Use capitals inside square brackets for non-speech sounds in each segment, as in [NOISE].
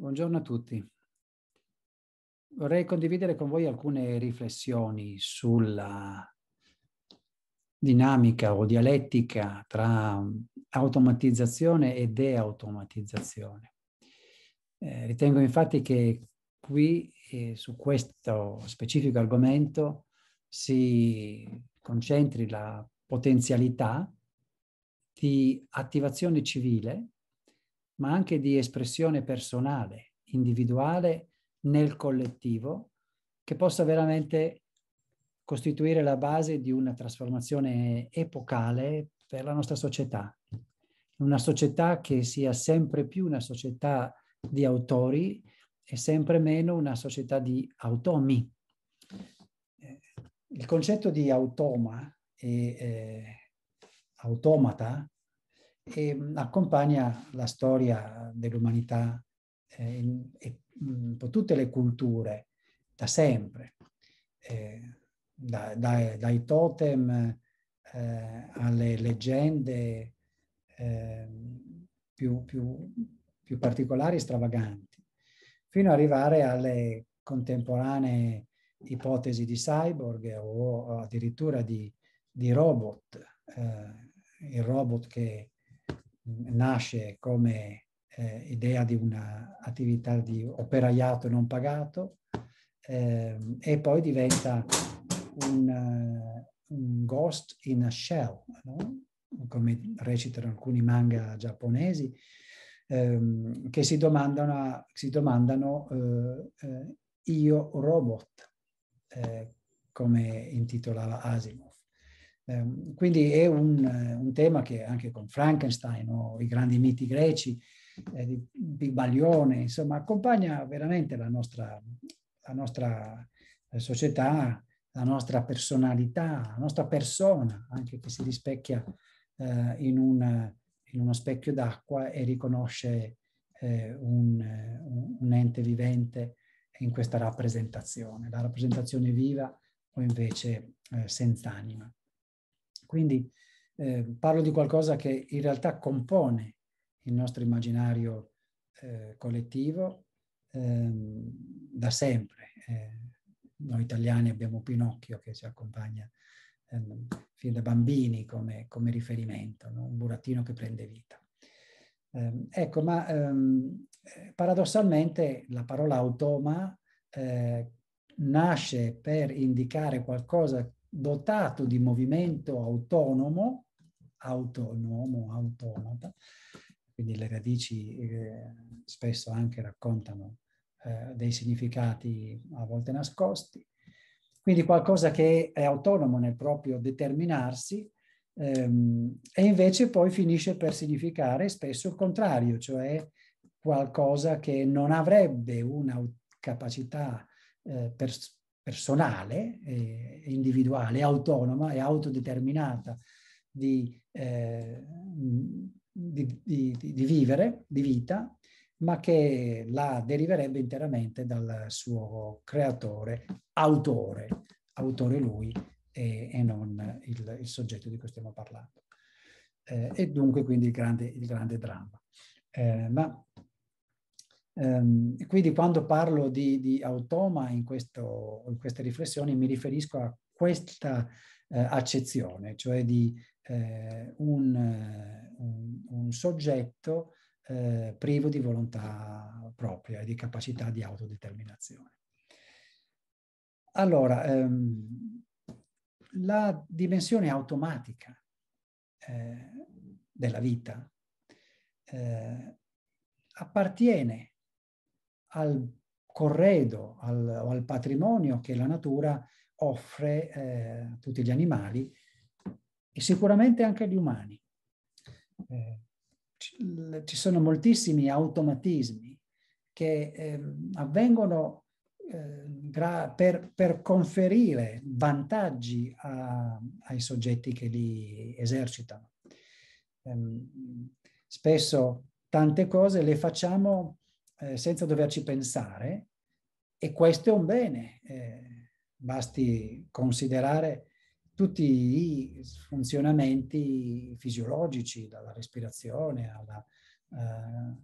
Buongiorno a tutti. Vorrei condividere con voi alcune riflessioni sulla dinamica o dialettica tra automatizzazione e deautomatizzazione. Eh, ritengo infatti che qui, eh, su questo specifico argomento, si concentri la potenzialità di attivazione civile ma anche di espressione personale, individuale nel collettivo, che possa veramente costituire la base di una trasformazione epocale per la nostra società. Una società che sia sempre più una società di autori e sempre meno una società di automi. Eh, il concetto di automa e eh, automata e mm, accompagna la storia dell'umanità eh, e mh, mm, tutte le culture da sempre, eh, da, da, dai totem eh, alle leggende ehm, più, più, più particolari e stravaganti, fino ad arrivare alle contemporanee ipotesi di cyborg o addirittura di, di robot, eh, il robot che nasce come eh, idea di un'attività di operaiato non pagato eh, e poi diventa un, eh, un, ghost in a shell, no? come recitano alcuni manga giapponesi, ehm, che si domandano, a, si domandano eh, eh io robot, eh, come intitolava Asimov. Ehm, quindi è un, eh, un, tema che anche con Frankenstein o i grandi miti greci eh, di, di Baglione, insomma, accompagna veramente la nostra, la nostra eh, società, la nostra personalità, la nostra persona, anche che si rispecchia eh, in, una, in, uno specchio d'acqua e riconosce eh, un, un, ente vivente in questa rappresentazione, la rappresentazione viva o invece eh, senza anima. Quindi eh, parlo di qualcosa che in realtà compone il nostro immaginario eh, collettivo ehm, da sempre. Eh, noi italiani abbiamo Pinocchio che ci accompagna ehm, fin da bambini come, come riferimento, no? un burattino che prende vita. Eh, ecco, ma ehm, eh, paradossalmente la parola automa eh, nasce per indicare qualcosa dotato di movimento autonomo, autonomo, automata, quindi le radici eh, spesso anche raccontano eh, dei significati a volte nascosti, quindi qualcosa che è autonomo nel proprio determinarsi ehm, e invece poi finisce per significare spesso il contrario, cioè qualcosa che non avrebbe una capacità eh, per, personale, eh, individuale, autonoma e autodeterminata di, eh, di, di, di, vivere, di vita, ma che la deriverebbe interamente dal suo creatore, autore, autore lui e, e non il, il, soggetto di cui stiamo parlando. Eh, e dunque quindi il grande, il grande dramma. Eh, ma Ehm, e quindi quando parlo di, di automa in, questo, in, queste riflessioni mi riferisco a questa eh, accezione, cioè di eh, un, un, un, soggetto eh, privo di volontà propria e di capacità di autodeterminazione. Allora, ehm, la dimensione automatica eh, della vita eh, appartiene al corredo al, al patrimonio che la natura offre eh, a tutti gli animali e sicuramente anche agli umani. Eh, ci sono moltissimi automatismi che ehm, eh, avvengono per, per, conferire vantaggi a, ai soggetti che li esercitano. Ehm, spesso tante cose le facciamo eh, senza doverci pensare e questo è un bene. Eh, basti considerare tutti i funzionamenti fisiologici, dalla respirazione al eh,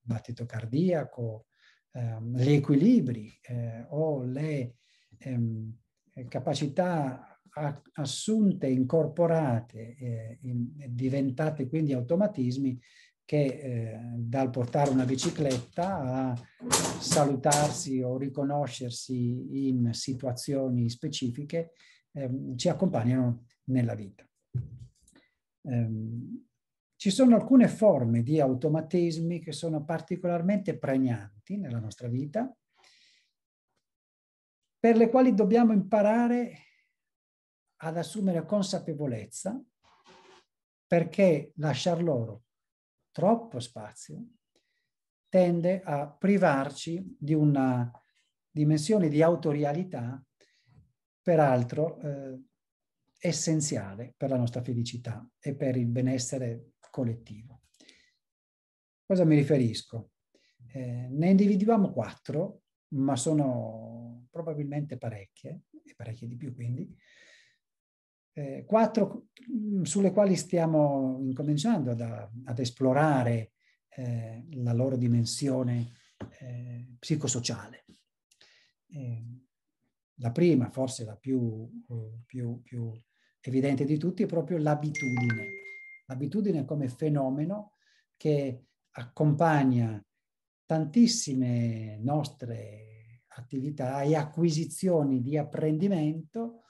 battito cardiaco, ehm, gli equilibri eh, o le ehm, capacità assunte, incorporate, eh, in, diventate quindi automatismi che eh, dal portare una bicicletta a salutarsi o riconoscersi in situazioni specifiche eh, ci accompagnano nella vita. Eh, ci sono alcune forme di automatismi che sono particolarmente pregnanti nella nostra vita, per le quali dobbiamo imparare ad assumere consapevolezza perché lasciar loro troppo spazio, tende a privarci di una dimensione di autorialità, peraltro eh, essenziale per la nostra felicità e per il benessere collettivo. Cosa mi riferisco? Eh, ne individuiamo quattro, ma sono probabilmente parecchie, e parecchie di più quindi, eh, quattro mm, sulle quali stiamo incominciando ad, ad esplorare eh, la loro dimensione eh, psicosociale. Eh, la prima, forse la più, più, più evidente di tutti, è proprio l'abitudine. L'abitudine come fenomeno che accompagna tantissime nostre attività e acquisizioni di apprendimento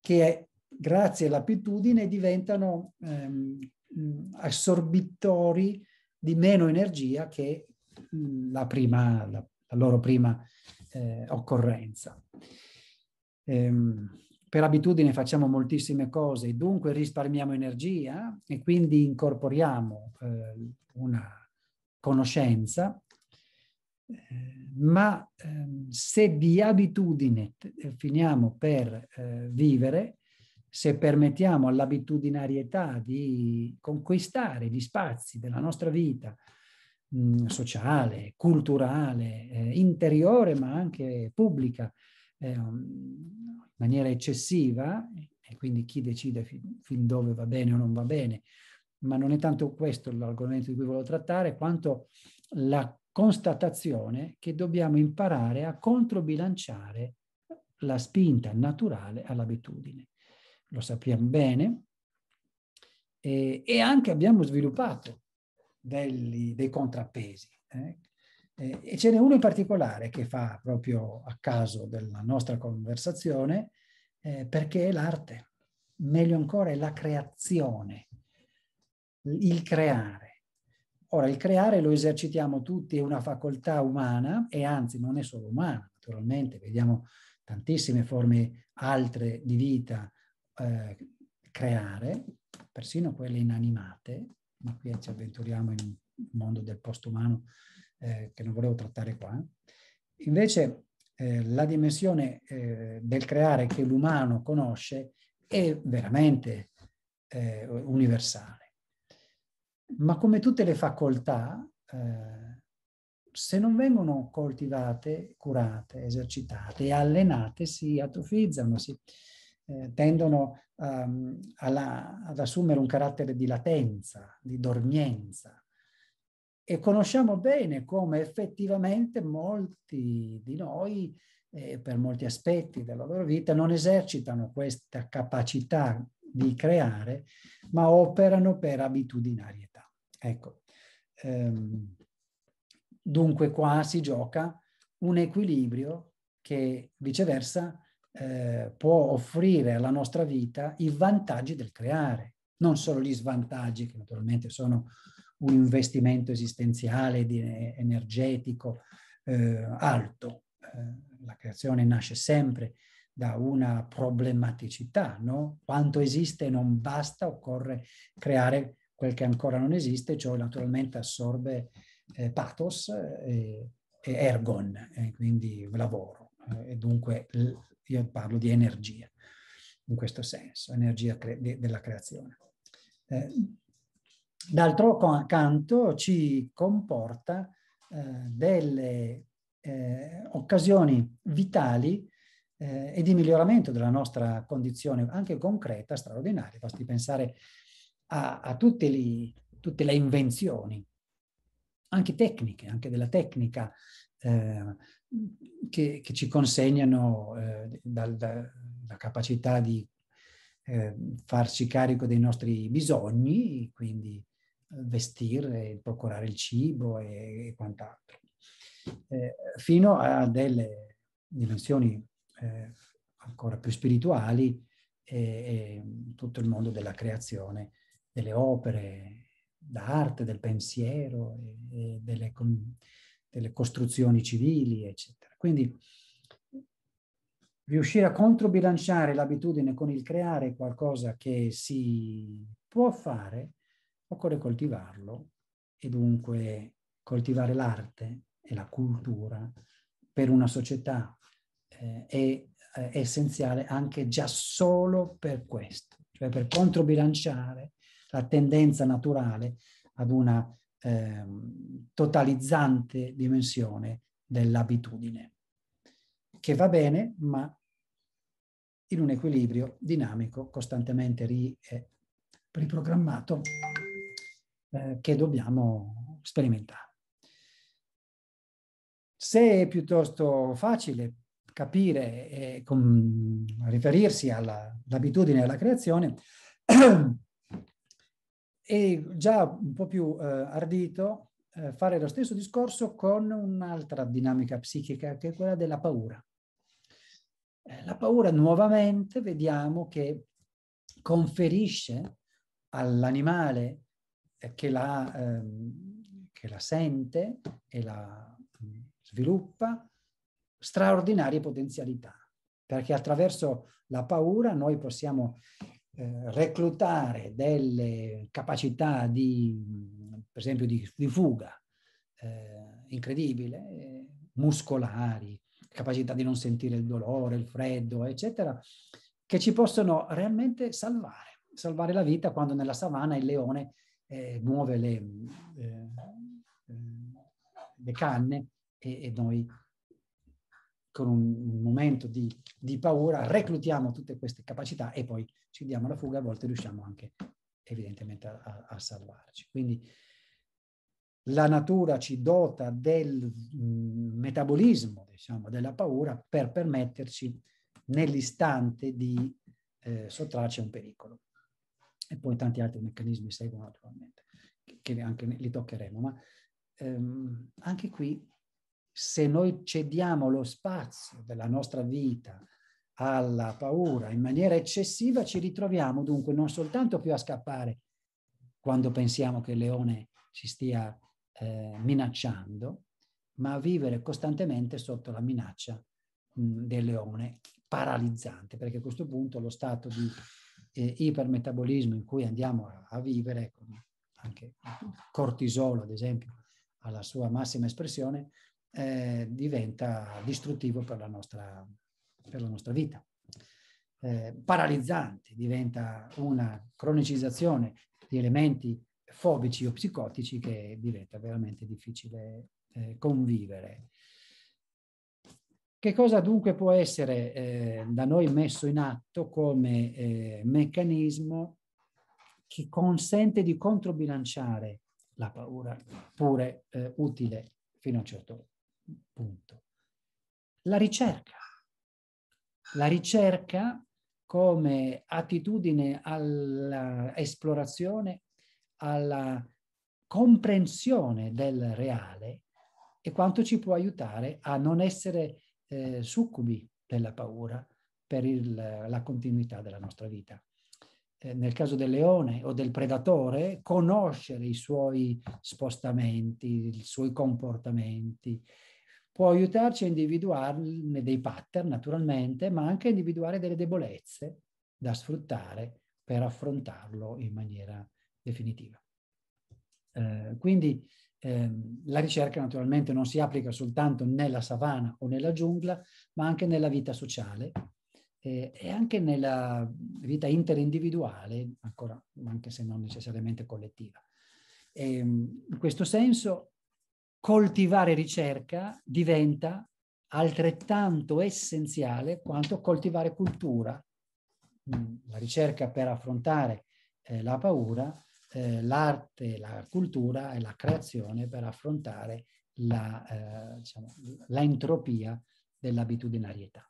che grazie all'abitudine diventano ehm, assorbitori di meno energia che la, prima, la, la loro prima eh, occorrenza. Ehm, per abitudine facciamo moltissime cose, dunque risparmiamo energia e quindi incorporiamo eh, una conoscenza, eh, ma eh, se di abitudine eh, finiamo per eh, vivere, se permettiamo all'abitudinarietà di conquistare gli spazi della nostra vita mh, mm, sociale, culturale, eh, interiore, ma anche pubblica, eh, mm, in maniera eccessiva, e quindi chi decide fin, fin dove va bene o non va bene, ma non è tanto questo l'argomento di cui volevo trattare, quanto la constatazione che dobbiamo imparare a controbilanciare la spinta naturale all'abitudine lo sappiamo bene, e, e anche abbiamo sviluppato degli, dei contrappesi. Eh? E, e ce n'è uno in particolare che fa proprio a caso della nostra conversazione, eh, perché è l'arte, meglio ancora è la creazione, il creare. Ora, il creare lo esercitiamo tutti, è una facoltà umana e anzi non è solo umana, naturalmente, vediamo tantissime forme altre di vita eh, creare, persino quelle inanimate, ma qui ci avventuriamo in un mondo del postumano eh, che non volevo trattare qua. Invece eh, la dimensione eh, del creare che l'umano conosce è veramente eh, universale. Ma come tutte le facoltà, eh, se non vengono coltivate, curate, esercitate e allenate, si atrofizzano, si, eh, tendono um, alla, ad assumere un carattere di latenza, di dormienza. E conosciamo bene come effettivamente molti di noi, eh, per molti aspetti della loro vita, non esercitano questa capacità di creare, ma operano per abitudinarietà. Ecco, ehm, dunque qua si gioca un equilibrio che viceversa eh, può offrire alla nostra vita i vantaggi del creare, non solo gli svantaggi che naturalmente sono un investimento esistenziale, di, energetico eh, alto. Eh, la creazione nasce sempre da una problematicità, no? Quanto esiste non basta, occorre creare quel che ancora non esiste, ciò naturalmente assorbe eh, pathos e, eh, e ergon, eh, quindi lavoro. E dunque io parlo di energia in questo senso, energia cre de della creazione. Eh, d'altro canto ci comporta eh, delle eh, occasioni vitali eh, e di miglioramento della nostra condizione, anche concreta, straordinaria. Basti pensare a, a li, tutte le invenzioni, anche tecniche, anche della tecnica Ehm, che, che, ci consegnano eh, dal, da, la capacità di eh, farci carico dei nostri bisogni, quindi eh, vestire, procurare il cibo e, e quant'altro, eh, fino a delle dimensioni eh, ancora più spirituali e, e tutto il mondo della creazione, delle opere d'arte, del pensiero e, e delle... Con, delle costruzioni civili, eccetera. Quindi riuscire a controbilanciare l'abitudine con il creare qualcosa che si può fare, occorre coltivarlo e dunque coltivare l'arte e la cultura per una società eh, è, è eh, essenziale anche già solo per questo, cioè per controbilanciare la tendenza naturale ad una Ehm, totalizzante dimensione dell'abitudine, che va bene, ma in un equilibrio dinamico, costantemente ri, eh, riprogrammato, eh, che dobbiamo sperimentare. Se è piuttosto facile capire e con, riferirsi all'abitudine e alla creazione, [CLEARS THROAT] e già un po' più eh, ardito eh, fare lo stesso discorso con un'altra dinamica psichica che è quella della paura. Eh, la paura nuovamente vediamo che conferisce all'animale eh, che la, ehm, che la sente e la mm, sviluppa straordinarie potenzialità, perché attraverso la paura noi possiamo eh, reclutare delle capacità di, per esempio, di, di fuga eh, incredibile, eh, muscolari, capacità di non sentire il dolore, il freddo, eccetera, che ci possono realmente salvare, salvare la vita quando nella savana il leone eh, muove le, le canne e, e noi con un momento di, di paura certo. reclutiamo tutte queste capacità e poi ci diamo la fuga, a volte riusciamo anche evidentemente a, a salvarci. Quindi la natura ci dota del mm, metabolismo, diciamo, della paura per permetterci nell'istante di eh, sottrarci a un pericolo. E poi tanti altri meccanismi seguono naturalmente, che anche li toccheremo, ma ehm, anche qui se noi cediamo lo spazio della nostra vita alla paura in maniera eccessiva, ci ritroviamo dunque non soltanto più a scappare quando pensiamo che il leone ci stia eh, minacciando, ma a vivere costantemente sotto la minaccia del leone, paralizzante, perché a questo punto lo stato di eh, ipermetabolismo in cui andiamo a, a vivere, ecco, anche cortisolo ad esempio, alla sua massima espressione, eh, diventa distruttivo per la nostra, per la nostra vita. Eh, paralizzante, diventa una cronicizzazione di elementi fobici o psicotici che diventa veramente difficile eh, convivere. Che cosa dunque può essere eh, da noi messo in atto come eh, meccanismo che consente di controbilanciare la paura, pure eh, utile fino a un certo punto? punto. La ricerca. La ricerca come attitudine all'esplorazione, alla comprensione del reale e quanto ci può aiutare a non essere eh, succubi della paura per il, la continuità della nostra vita. Eh, nel caso del leone o del predatore, conoscere i suoi spostamenti, i suoi comportamenti, può aiutarci a individuarne dei pattern naturalmente, ma anche a individuare delle debolezze da sfruttare per affrontarlo in maniera definitiva. Eh, quindi ehm, la ricerca naturalmente non si applica soltanto nella savana o nella giungla, ma anche nella vita sociale eh, e anche nella vita interindividuale, ancora, anche se non necessariamente collettiva. E, ehm, in questo senso coltivare ricerca diventa altrettanto essenziale quanto coltivare cultura. Mm, la ricerca per affrontare eh, la paura, eh, l'arte, la cultura e la creazione per affrontare la, eh, diciamo, la entropia dell'abitudinarietà.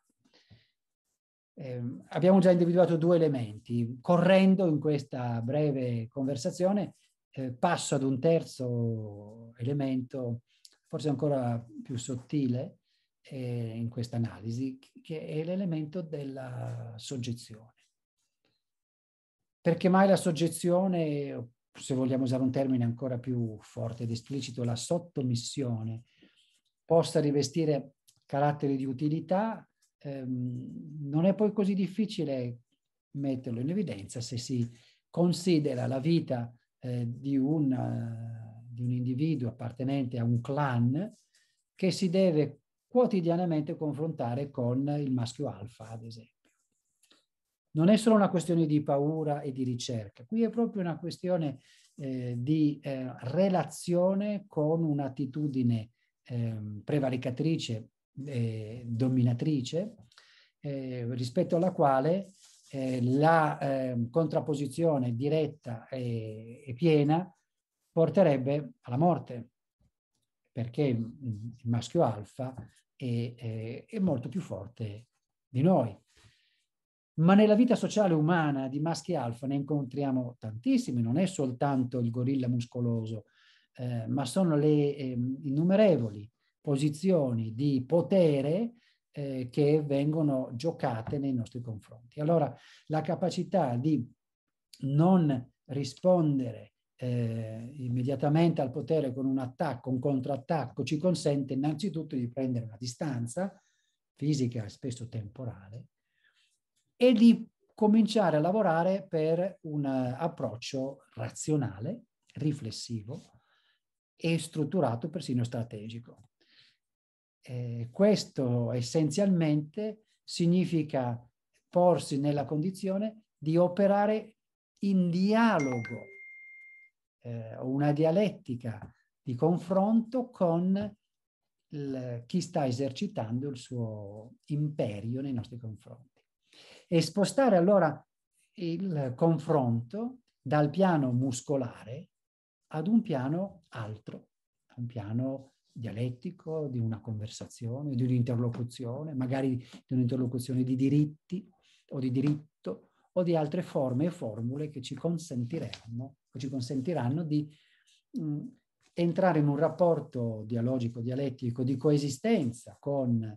Ehm, abbiamo già individuato due elementi. Correndo in questa breve conversazione eh, passo ad un terzo elemento, forse ancora più sottile eh, in questa analisi, che è l'elemento della soggezione. Perché mai la soggezione, se vogliamo usare un termine ancora più forte ed esplicito, la sottomissione, possa rivestire carattere di utilità, ehm, non è poi così difficile metterlo in evidenza se si considera la vita eh, di, una, eh, di un individuo appartenente a un clan che si deve quotidianamente confrontare con il maschio alfa, ad esempio. Non è solo una questione di paura e di ricerca, qui è proprio una questione eh, di eh, relazione con un'attitudine ehm, eh, prevaricatrice e dominatrice eh, rispetto alla quale eh, la eh, contrapposizione diretta e, e, piena porterebbe alla morte, perché il maschio alfa è, è, è molto più forte di noi. Ma nella vita sociale umana di maschi alfa ne incontriamo tantissimi, non è soltanto il gorilla muscoloso, eh, ma sono le eh, innumerevoli posizioni di potere eh, che vengono giocate nei nostri confronti. Allora, la capacità di non rispondere eh, immediatamente al potere con un attacco, un contrattacco, ci consente innanzitutto di prendere una distanza fisica, spesso temporale, e di cominciare a lavorare per un eh, approccio razionale, riflessivo e strutturato, persino strategico. Eh, questo essenzialmente significa porsi nella condizione di operare in dialogo, eh, una dialettica di confronto con il, chi sta esercitando il suo imperio nei nostri confronti. E spostare allora il confronto dal piano muscolare ad un piano altro, un piano dialettico, di una conversazione, di un'interlocuzione, magari di un'interlocuzione di diritti o di diritto o di altre forme e formule che ci consentiranno, che ci consentiranno di mh, mm, entrare in un rapporto dialogico, dialettico, di coesistenza con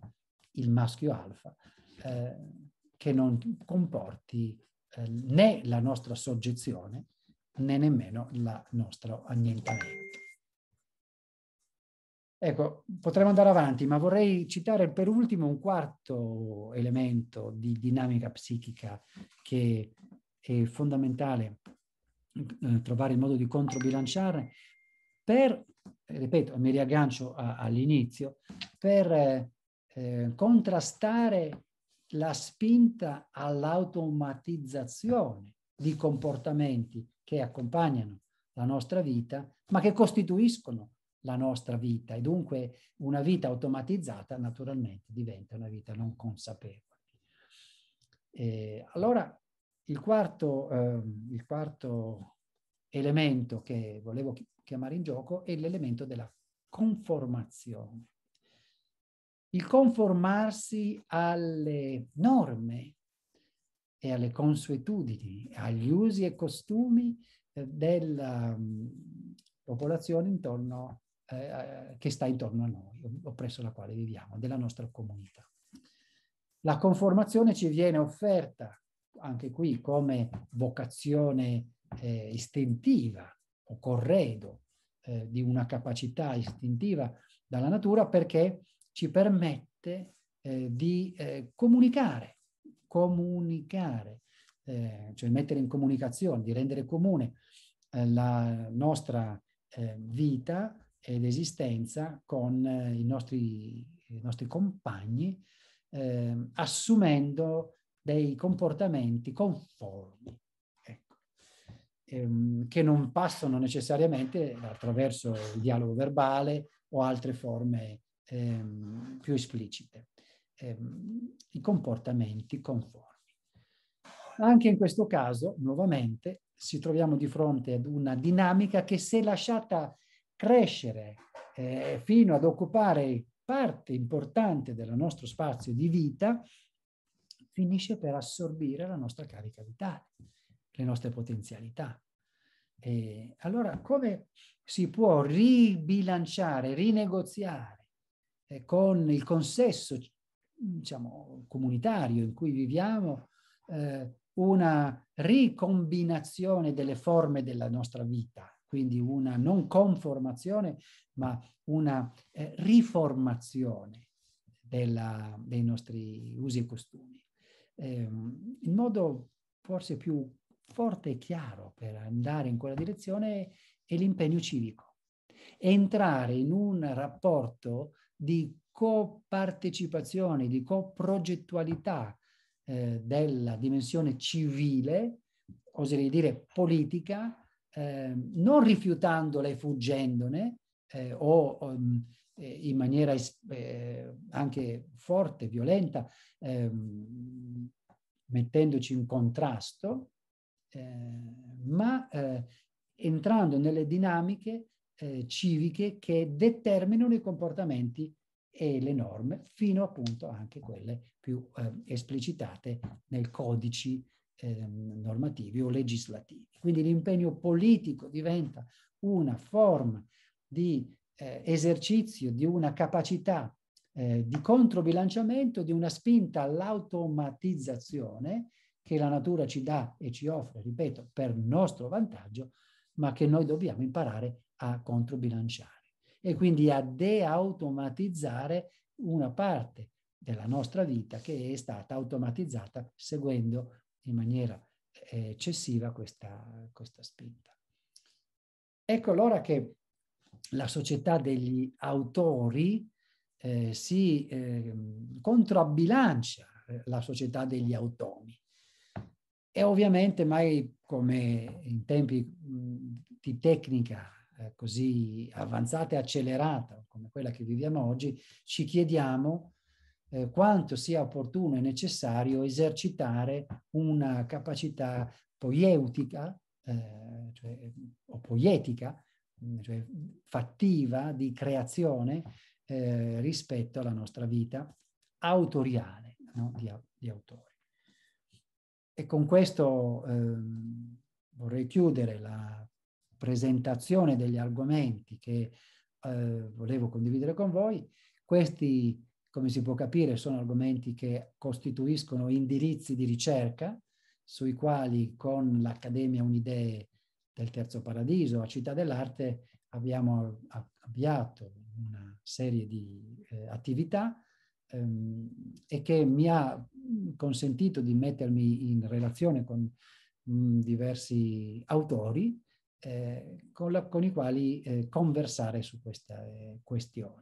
il maschio alfa eh, che non comporti eh, né la nostra soggezione né nemmeno il nostro annientamento. Ecco, potremmo andare avanti, ma vorrei citare per ultimo un quarto elemento di dinamica psichica che è fondamentale eh, trovare il modo di controbilanciare per, eh, ripeto, mi riaggancio a, all'inizio, per eh, eh, contrastare la spinta all'automatizzazione di comportamenti che accompagnano la nostra vita, ma che costituiscono la nostra vita e dunque una vita automatizzata naturalmente diventa una vita non consapevole. E allora il quarto, eh, il quarto elemento che volevo chiamare in gioco è l'elemento della conformazione. Il conformarsi alle norme e alle consuetudini, agli usi e costumi eh, della mm, popolazione intorno eh, eh, che sta intorno a noi o presso la quale viviamo, della nostra comunità. La conformazione ci viene offerta anche qui come vocazione eh, istintiva o corredo eh, di una capacità istintiva dalla natura perché ci permette eh, di eh, comunicare, comunicare, cioè mettere in comunicazione, di rendere comune la nostra vita ed esistenza con eh, i nostri, i nostri compagni, eh, assumendo dei comportamenti conformi, ecco, ehm, che non passano necessariamente attraverso il dialogo verbale o altre forme ehm, più esplicite, ehm, i comportamenti conformi. Anche in questo caso, nuovamente, ci troviamo di fronte ad una dinamica che se lasciata crescere eh, fino ad occupare parte importante del nostro spazio di vita, finisce per assorbire la nostra carica vitale, le nostre potenzialità. E allora come si può ribilanciare, rinegoziare eh, con il consesso diciamo, comunitario in cui viviamo eh, una ricombinazione delle forme della nostra vita, quindi una non conformazione, ma una eh, riformazione della, dei nostri usi e costumi. Eh, il modo forse più forte e chiaro per andare in quella direzione è l'impegno civico, entrare in un rapporto di copartecipazione, di coprogettualità eh, della dimensione civile, oserei dire politica, Ehm, non rifiutandola e fuggendone eh, o um, in maniera eh, anche forte, violenta, ehm, mettendoci in contrasto, eh, ma eh, entrando nelle dinamiche civiche che determinano i comportamenti e le norme, fino appunto anche quelle più eh, esplicitate nel codice eh, normativi o legislativi. Quindi l'impegno politico diventa una forma di eh, esercizio di una capacità eh, di controbilanciamento, di una spinta all'automatizzazione che la natura ci dà e ci offre, ripeto, per nostro vantaggio, ma che noi dobbiamo imparare a controbilanciare e quindi a deautomatizzare una parte della nostra vita che è stata automatizzata seguendo in maniera eh, eccessiva questa, questa spinta. Ecco allora che la società degli autori eh, si ehm, eh, contrabbilancia la società degli automi. E ovviamente mai come in tempi di tecnica eh, così avanzata e accelerata come quella che viviamo oggi, ci chiediamo eh, quanto sia opportuno e necessario esercitare una capacità poietica, eh, cioè, o poietica, mm, cioè fattiva di creazione eh, rispetto alla nostra vita autoriale no? di, di autori. E con questo ehm, vorrei chiudere la presentazione degli argomenti che eh, volevo condividere con voi. Questi come si può capire, sono argomenti che costituiscono indirizzi di ricerca sui quali con l'Accademia Unidee del Terzo Paradiso a Città dell'Arte abbiamo avviato una serie di eh, attività ehm, e che mi ha consentito di mettermi in relazione con mh, mm, diversi autori eh, con, la, con, i quali eh, conversare su questa eh, questioni.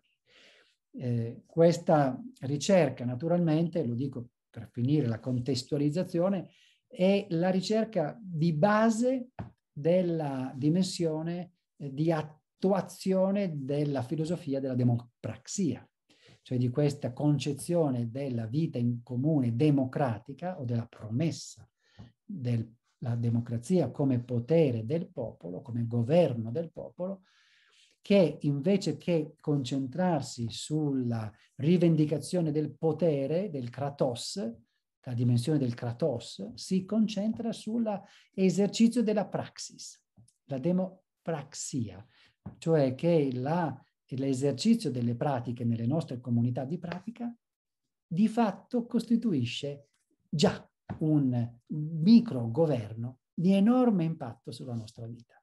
Eh, questa ricerca, naturalmente, lo dico per finire la contestualizzazione, è la ricerca di base della dimensione eh, di attuazione della filosofia della democrazia, cioè di questa concezione della vita in comune democratica o della promessa della democrazia come potere del popolo, come governo del popolo, che invece che concentrarsi sulla rivendicazione del potere, del kratos, la dimensione del kratos, si concentra sull'esercizio della praxis, la demopraxia, cioè che la, l'esercizio delle pratiche nelle nostre comunità di pratica di fatto costituisce già un micro governo di enorme impatto sulla nostra vita.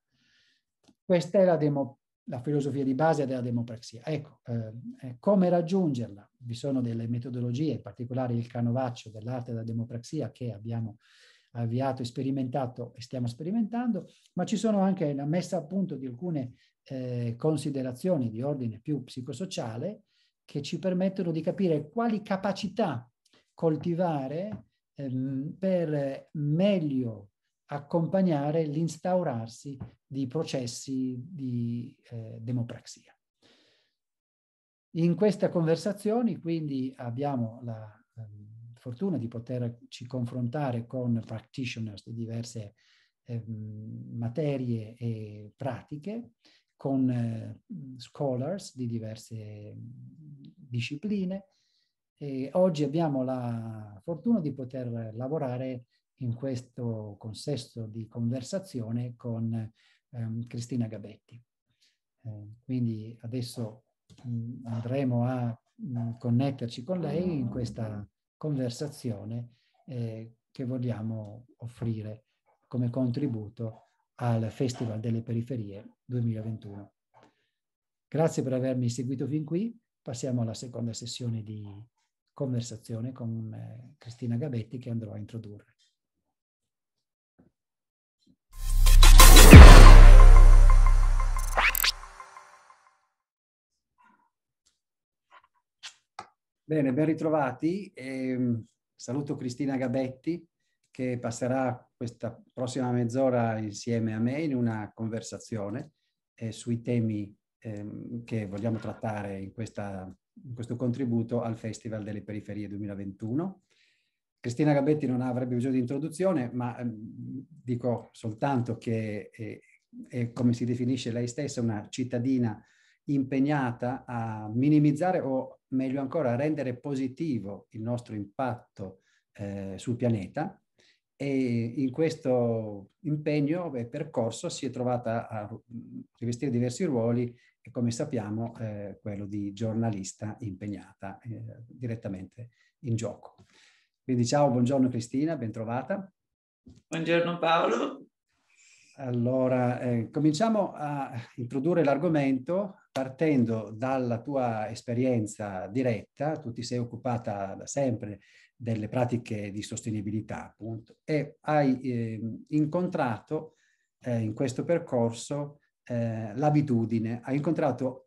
Questa è la demo, la filosofia di base della democrazia. Ecco, ehm, eh, come raggiungerla? Vi sono delle metodologie, in particolare il canovaccio dell'arte della democrazia che abbiamo avviato sperimentato e stiamo sperimentando, ma ci sono anche la messa a punto di alcune eh, considerazioni di ordine più psicosociale che ci permettono di capire quali capacità coltivare ehm, per meglio accompagnare l'instaurarsi di processi di eh, democrazia. In queste conversazioni quindi abbiamo la eh, fortuna di poterci confrontare con practitioners di diverse eh, materie e pratiche, con eh, scholars di diverse mm, discipline e oggi abbiamo la fortuna di poter lavorare in questo consesso di conversazione con ehm, Cristina Gabetti. Eh, quindi adesso mh, mm, andremo a mh, mm, connetterci con lei in questa conversazione eh, che vogliamo offrire come contributo al Festival delle Periferie 2021. Grazie per avermi seguito fin qui. Passiamo alla seconda sessione di conversazione con eh, Cristina Gabetti che andrò a introdurre. Bene, ben ritrovati. E ehm, saluto Cristina Gabetti che passerà questa prossima mezz'ora insieme a me in una conversazione eh, sui temi eh, che vogliamo trattare in, questa, in, questo contributo al Festival delle Periferie 2021. Cristina Gabetti non avrebbe bisogno di introduzione, ma eh, dico soltanto che eh, è, come si definisce lei stessa, una cittadina impegnata a minimizzare o meglio ancora rendere positivo il nostro impatto eh, sul pianeta e in questo impegno e percorso si è trovata a rivestire diversi ruoli e come sappiamo eh, quello di giornalista impegnata eh, direttamente in gioco. Quindi ciao, buongiorno Cristina, bentrovata. Buongiorno Paolo. Allora, eh, cominciamo a introdurre l'argomento partendo dalla tua esperienza diretta, tu ti sei occupata da sempre delle pratiche di sostenibilità, appunto, e hai eh, incontrato eh, in questo percorso eh, l'abitudine, hai incontrato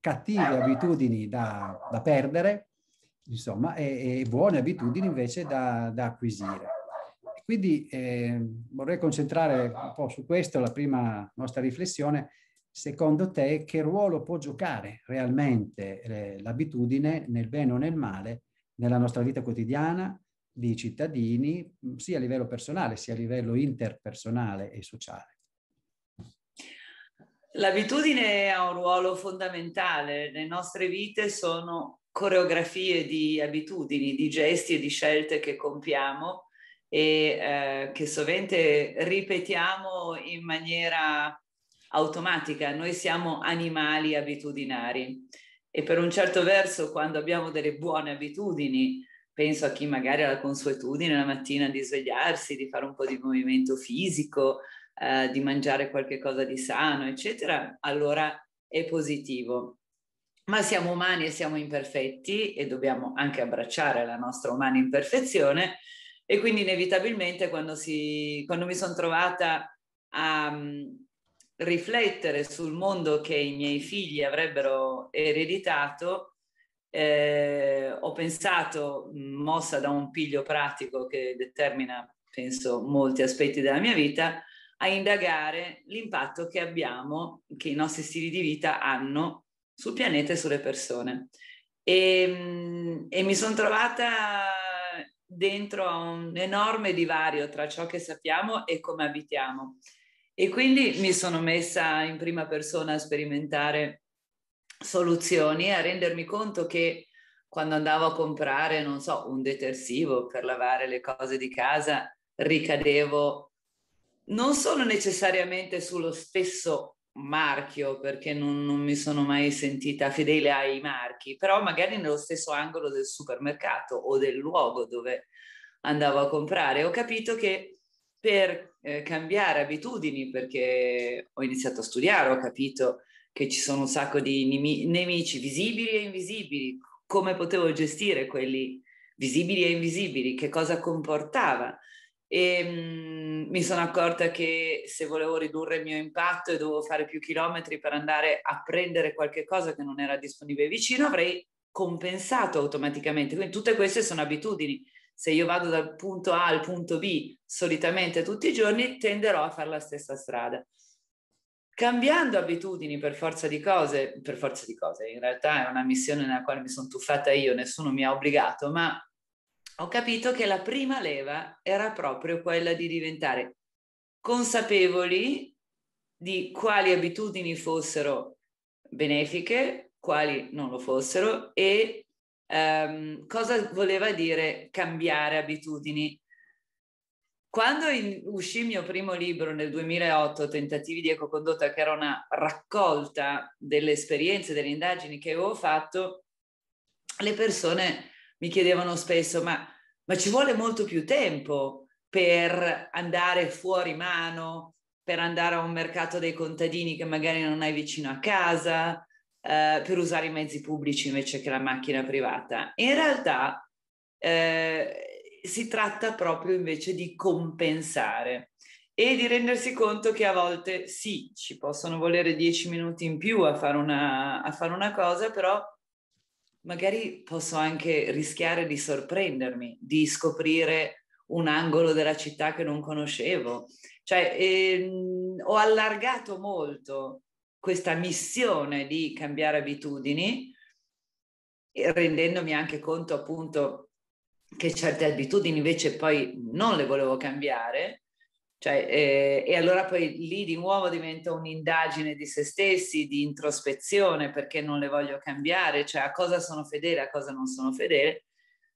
cattive abitudini da, da perdere, insomma, e, e, buone abitudini invece da, da acquisire. Quindi ehm, vorrei concentrare un po' su questo la prima nostra riflessione, secondo te che ruolo può giocare realmente eh, l'abitudine nel bene o nel male nella nostra vita quotidiana di cittadini, mm, sia a livello personale, sia a livello interpersonale e sociale? L'abitudine ha un ruolo fondamentale, le nostre vite sono coreografie di abitudini, di gesti e di scelte che compiamo e eh, che sovente ripetiamo in maniera automatica, noi siamo animali abitudinari e per un certo verso quando abbiamo delle buone abitudini, penso a chi magari ha la consuetudine la mattina di svegliarsi, di fare un po' di movimento fisico, eh, di mangiare qualche cosa di sano, eccetera, allora è positivo. Ma siamo umani e siamo imperfetti e dobbiamo anche abbracciare la nostra umana imperfezione e quindi inevitabilmente quando, si, quando mi sono trovata a, mm, riflettere sul mondo che i miei figli avrebbero ereditato, eh, ho pensato, mossa da un piglio pratico che determina, penso, molti aspetti della mia vita, a indagare l'impatto che abbiamo, che i nostri stili di vita hanno sul pianeta e sulle persone. E, e mi sono trovata dentro a un enorme divario tra ciò che sappiamo e come abitiamo. E quindi mi sono messa in prima persona a sperimentare soluzioni, a rendermi conto che quando andavo a comprare, non so, un detersivo per lavare le cose di casa, ricadevo non solo necessariamente sullo stesso marchio, perché non, non mi sono mai sentita fedele ai marchi, però magari nello stesso angolo del supermercato o del luogo dove andavo a comprare. Ho capito che per eh, cambiare abitudini perché ho iniziato a studiare, ho capito che ci sono un sacco di nemi- nemici visibili e invisibili, come potevo gestire quelli visibili e invisibili, che cosa comportava. E, ehm, mh, mi sono accorta che se volevo ridurre il mio impatto e dovevo fare più chilometri per andare a prendere qualche cosa che non era disponibile vicino, avrei compensato automaticamente. Quindi tutte queste sono abitudini se io vado dal punto A al punto B solitamente tutti i giorni, tenderò a fare la stessa strada. Cambiando abitudini per forza di cose, per forza di cose, in realtà è una missione nella quale mi sono tuffata io, nessuno mi ha obbligato, ma ho capito che la prima leva era proprio quella di diventare consapevoli di quali abitudini fossero benefiche, quali non lo fossero e Um, cosa voleva dire cambiare abitudini? Quando in, uscì il mio primo libro nel 2008, Tentativi di ecocondotta, che era una raccolta delle esperienze, delle indagini che avevo fatto, le persone mi chiedevano spesso, ma, ma ci vuole molto più tempo per andare fuori mano, per andare a un mercato dei contadini che magari non hai vicino a casa, eh, per usare i mezzi pubblici invece che la macchina privata. In realtà eh, si tratta proprio invece di compensare e di rendersi conto che a volte sì, ci possono volere dieci minuti in più a fare una, a fare una cosa, però magari posso anche rischiare di sorprendermi, di scoprire un angolo della città che non conoscevo. Cioè, ehm, ho allargato molto questa missione di cambiare abitudini, rendendomi anche conto appunto che certe abitudini invece poi non le volevo cambiare, cioè, eh, e allora poi lì di nuovo diventa un'indagine di se stessi, di introspezione, perché non le voglio cambiare, cioè a cosa sono fedele, a cosa non sono fedele.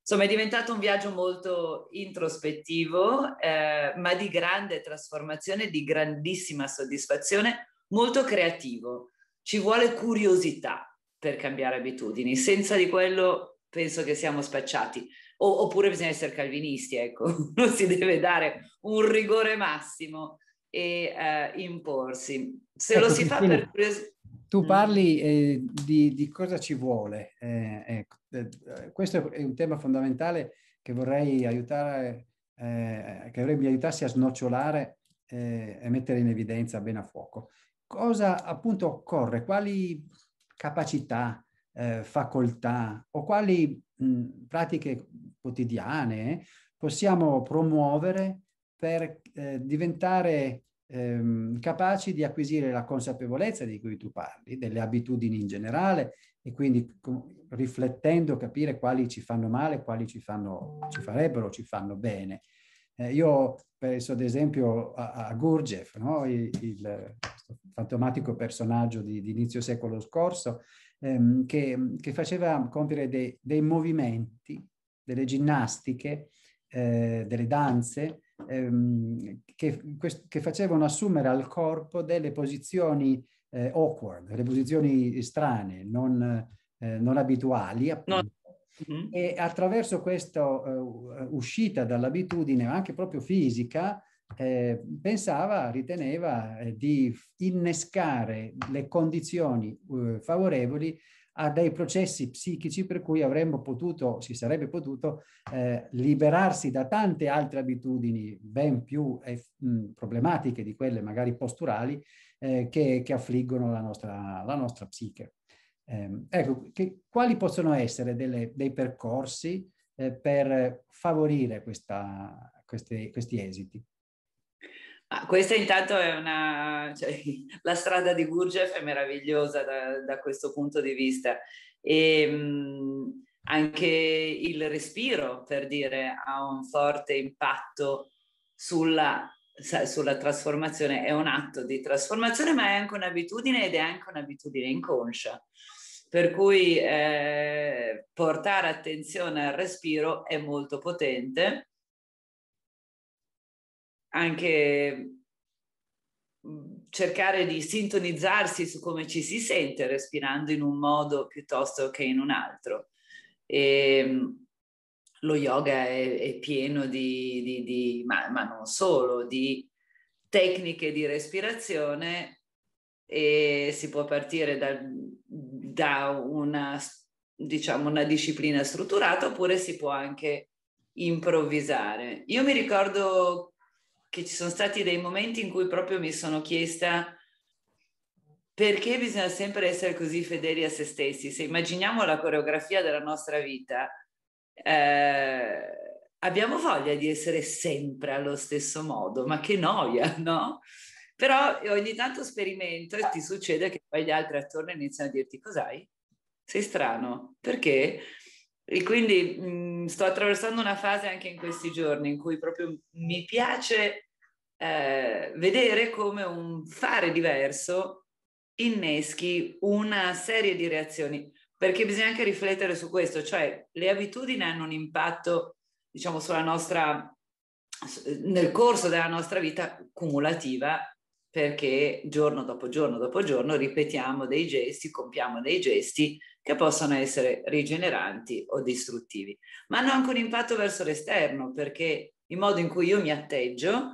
Insomma, è diventato un viaggio molto introspettivo, eh, ma di grande trasformazione, di grandissima soddisfazione, molto creativo, ci vuole curiosità per cambiare abitudini, senza di quello penso che siamo spacciati. O, oppure bisogna essere calvinisti, ecco, [LAUGHS] non si deve dare un rigore massimo e eh, imporsi. Se ecco, lo si Cristina, fa per curiosità... Tu mm. parli eh, di, di, cosa ci vuole, eh, ecco. Eh, eh, questo è un tema fondamentale che vorrei aiutare, eh, che vorrei aiutarsi a snocciolare e mettere in evidenza bene a fuoco cosa appunto occorre, quali capacità, eh, facoltà o quali mh, pratiche quotidiane possiamo promuovere per eh, diventare ehm, capaci di acquisire la consapevolezza di cui tu parli, delle abitudini in generale e quindi riflettendo capire quali ci fanno male, quali ci, fanno, ci farebbero, ci fanno bene. Eh, io penso ad esempio a, a Gurjev, no? il, il, fantomatico personaggio di, di inizio secolo scorso, ehm, che, che, faceva compiere dei, dei movimenti, delle ginnastiche, eh, delle danze, ehm, che, che, facevano assumere al corpo delle posizioni eh, awkward, delle posizioni strane, non, eh, non abituali. Mm-hmm. E attraverso questa eh, uscita dall'abitudine, anche proprio fisica, eh, pensava, riteneva eh, di innescare le condizioni eh, favorevoli a dei processi psichici per cui avremmo potuto, si sarebbe potuto eh, liberarsi da tante altre abitudini ben più eh, mh, problematiche di quelle magari posturali eh, che, che, affliggono la nostra, la nostra psiche. Ehm, ecco, che, quali possono essere delle, dei percorsi per favorire questa, queste, questi esiti? Ah, questa intanto è una... Cioè, [LAUGHS] la strada di Gurgev è meravigliosa da, da questo punto di vista. E, ehm, mh, anche il respiro, per dire, ha un forte impatto sulla, sulla trasformazione. È un atto di trasformazione, ma è anche un'abitudine ed è anche un'abitudine inconscia. Per cui eh, portare attenzione al respiro è molto potente anche mm, cercare di sintonizzarsi su come ci si sente respirando in un modo piuttosto che in un altro. E, ehm, lo yoga è, è pieno di, di, di ma, ma, non solo, di tecniche di respirazione e si può partire da, da una, diciamo, una disciplina strutturata oppure si può anche improvvisare. Io mi ricordo che ci sono stati dei momenti in cui proprio mi sono chiesta perché bisogna sempre essere così fedeli a se stessi. Se immaginiamo la coreografia della nostra vita, eh, abbiamo voglia di essere sempre allo stesso modo, ma che noia, no? Però ogni tanto sperimento e ti succede che poi gli altri attorno iniziano a dirti cos'hai? Sei strano, perché? E quindi mh, mm, sto attraversando una fase anche in questi giorni in cui proprio mi piace eh, vedere come un fare diverso inneschi una serie di reazioni, perché bisogna anche riflettere su questo, cioè le abitudini hanno un impatto, diciamo, sulla nostra, nel corso della nostra vita cumulativa perché giorno dopo giorno dopo giorno ripetiamo dei gesti, compiamo dei gesti che possono essere rigeneranti o distruttivi, ma hanno anche un impatto verso l'esterno perché il modo in cui io mi atteggio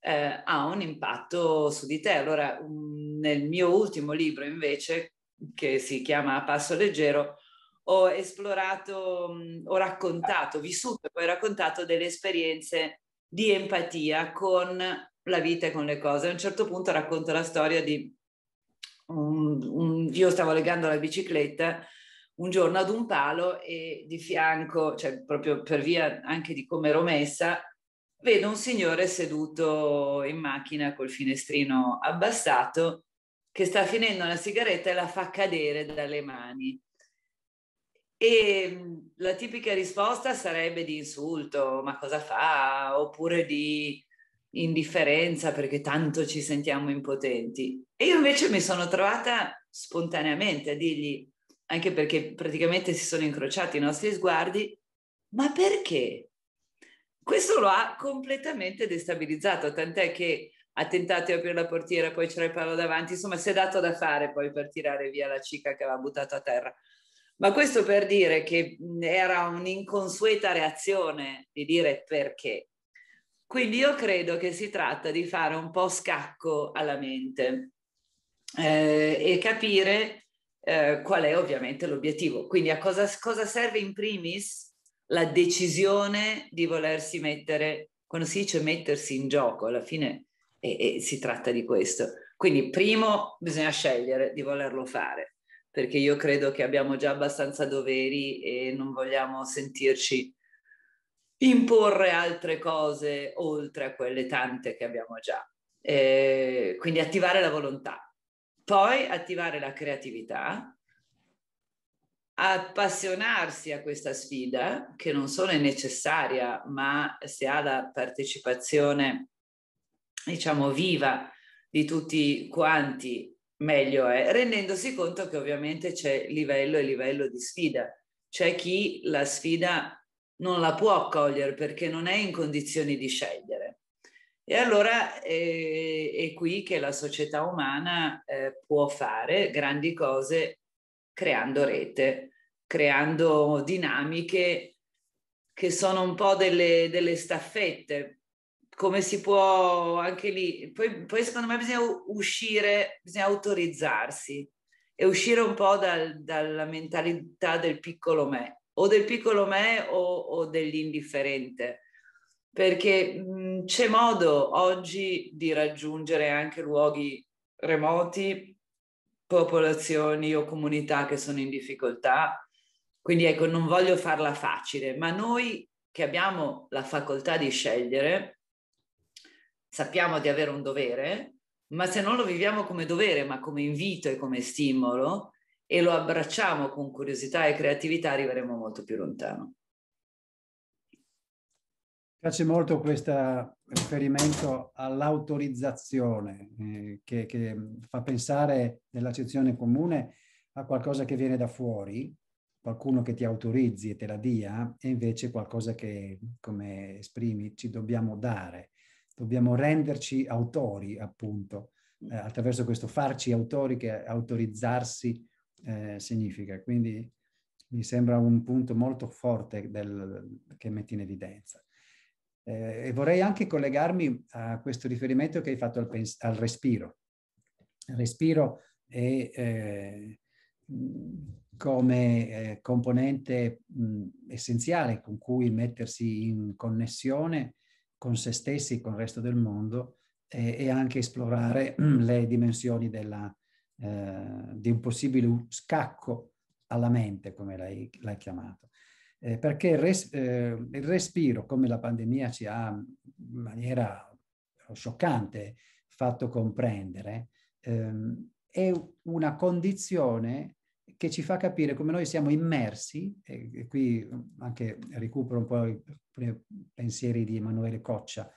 eh, ha un impatto su di te. Allora, mm, nel mio ultimo libro invece, che si chiama A Passo Leggero, ho esplorato, mm, ho raccontato, vissuto e poi raccontato delle esperienze di empatia con la vita e con le cose. A un certo punto racconto la storia di un, un, io stavo legando la bicicletta un giorno ad un palo e di fianco, cioè proprio per via anche di come ero messa, vedo un signore seduto in macchina col finestrino abbassato che sta finendo una sigaretta e la fa cadere dalle mani. E mm, la tipica risposta sarebbe di insulto, ma cosa fa? Oppure di indifferenza perché tanto ci sentiamo impotenti. E io invece mi sono trovata spontaneamente a dirgli, anche perché praticamente si sono incrociati i nostri sguardi, ma perché? Questo lo ha completamente destabilizzato, tant'è che ha tentato di aprire la portiera, poi c'era il palo davanti, insomma si è dato da fare poi per tirare via la cica che aveva buttato a terra. Ma questo per dire che era un'inconsueta reazione di dire perché. Quindi io credo che si tratta di fare un po' scacco alla mente eh, e capire eh, qual è ovviamente l'obiettivo. Quindi a cosa, cosa, serve in primis la decisione di volersi mettere, quando si dice mettersi in gioco, alla fine eh, eh, si tratta di questo. Quindi primo bisogna scegliere di volerlo fare, perché io credo che abbiamo già abbastanza doveri e non vogliamo sentirci imporre altre cose oltre a quelle tante che abbiamo già. Eh, quindi attivare la volontà, poi attivare la creatività, appassionarsi a questa sfida che non solo è necessaria, ma se ha la partecipazione, diciamo, viva di tutti quanti, meglio è, rendendosi conto che ovviamente c'è livello e livello di sfida. C'è chi la sfida non la può accogliere perché non è in condizioni di scegliere. E allora eh, è qui che la società umana eh, può fare grandi cose creando rete, creando dinamiche che sono un po' delle, delle staffette, come si può anche lì, poi, poi, secondo me bisogna uscire, bisogna autorizzarsi e uscire un po' dal, dalla mentalità del piccolo me o del piccolo me o, o dell'indifferente, perché mh, mm, c'è modo oggi di raggiungere anche luoghi remoti, popolazioni o comunità che sono in difficoltà. Quindi ecco, non voglio farla facile, ma noi che abbiamo la facoltà di scegliere, sappiamo di avere un dovere, ma se non lo viviamo come dovere, ma come invito e come stimolo, e lo abbracciamo con curiosità e creatività, arriveremo molto più lontano. Mi piace molto questo riferimento all'autorizzazione eh, che, che, fa pensare nell'accezione comune a qualcosa che viene da fuori, qualcuno che ti autorizzi e te la dia, e invece qualcosa che, come esprimi, ci dobbiamo dare. Dobbiamo renderci autori, appunto, eh, attraverso questo farci autori che autorizzarsi eh, significa. Quindi mi sembra un punto molto forte del, che metti in evidenza. Eh, e vorrei anche collegarmi a questo riferimento che hai fatto al, pens- al respiro. Il respiro è eh, come eh, componente mh, essenziale con cui mettersi in connessione con se stessi, con il resto del mondo e, eh, e anche esplorare le dimensioni della, eh, di un possibile scacco alla mente, come l'hai chiamato. Eh, perché res, eh, il respiro, come la pandemia ci ha in maniera scioccante fatto comprendere, ehm, è una condizione che ci fa capire come noi siamo immersi, e qui anche recupero un po' i pensieri di Emanuele Coccia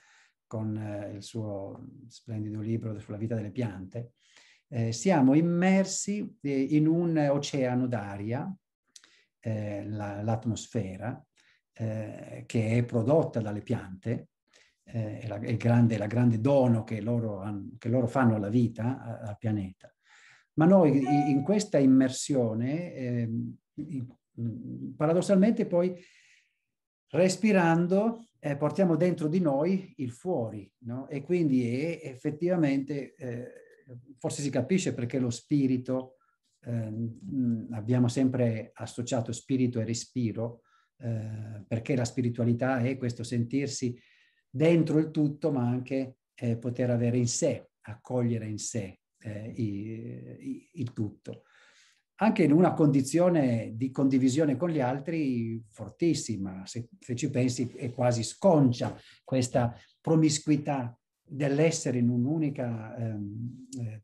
con eh, il suo splendido libro sulla vita delle piante, eh, siamo immersi eh, in un oceano d'aria, eh, la, l'atmosfera, eh, che è prodotta dalle piante, eh, è, la, è grande, la grande dono che loro, hanno, che loro fanno alla vita, al pianeta. Ma noi in questa immersione, ehm, paradossalmente poi respirando eh, portiamo dentro di noi il fuori no? e quindi è effettivamente eh, forse si capisce perché lo spirito, eh, abbiamo sempre associato spirito e respiro, eh, perché la spiritualità è questo sentirsi dentro il tutto, ma anche eh, poter avere in sé, accogliere in sé eh, i, il tutto. Anche in una condizione di condivisione con gli altri fortissima, se, se ci pensi è quasi sconcia questa promiscuità dell'essere in un'unica, ehm, eh,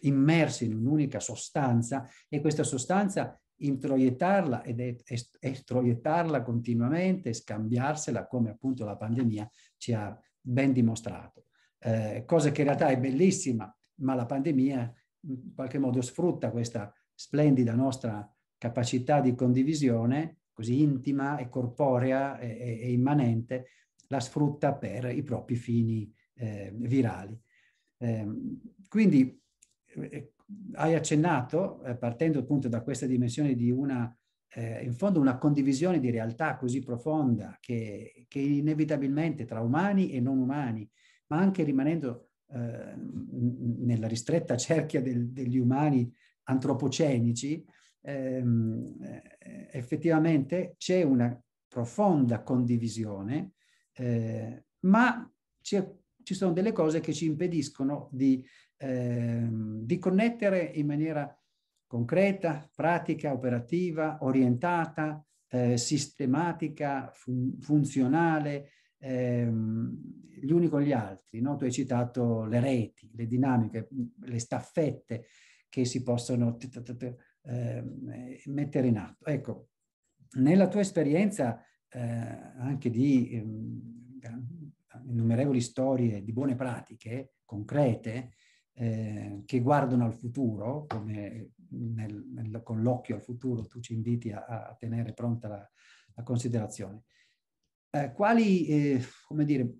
immersi in un'unica sostanza e questa sostanza introiettarla ed estroiettarla continuamente, scambiarsela come appunto la pandemia ci ha ben dimostrato. Eh, cosa che in realtà è bellissima, ma la pandemia in qualche modo sfrutta questa splendida nostra capacità di condivisione così intima e corporea e, e, e immanente, la sfrutta per i propri fini eh, virali. Ehm, eh, quindi hai accennato, eh, partendo appunto da questa dimensione di una, eh, in fondo una condivisione di realtà così profonda che, che inevitabilmente tra umani e non umani, ma anche rimanendo eh, nella ristretta cerchia del, degli umani antropocenici, ehm, effettivamente c'è una profonda condivisione, eh, ma c'è ci sono delle cose che ci impediscono di, eh, di connettere in maniera concreta, pratica, operativa, orientata, eh, sistematica, fun funzionale, ehm, gli uni con gli altri. No? Tu hai citato le reti, le dinamiche, le staffette che si possono ehm, mettere in atto. Ecco, nella tua esperienza eh, anche di ehm, innumerevoli storie di buone pratiche concrete eh, che guardano al futuro, come nel, nel, con l'occhio al futuro tu ci inviti a, a tenere pronta la, la considerazione. Eh, quali, eh, come dire,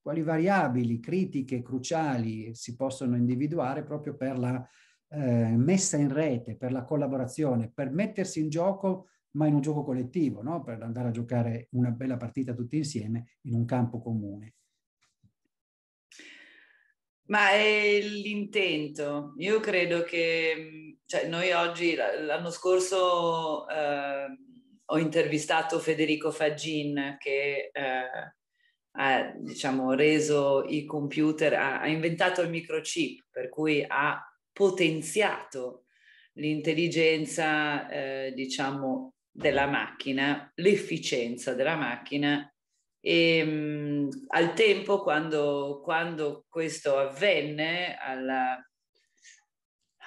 quali variabili critiche cruciali si possono individuare proprio per la eh, messa in rete, per la collaborazione, per mettersi in gioco ma in un gioco collettivo, no? per andare a giocare una bella partita tutti insieme in un campo comune. Ma è l'intento. Io credo che mm, cioè, noi oggi, l'anno scorso, eh, ho intervistato Federico Faggin che eh, ha diciamo, reso i computer, ha, ha inventato il microchip, per cui ha potenziato l'intelligenza, eh, diciamo, della macchina, l'efficienza della macchina e ehm, mh, al tempo, quando, quando questo avvenne, alla,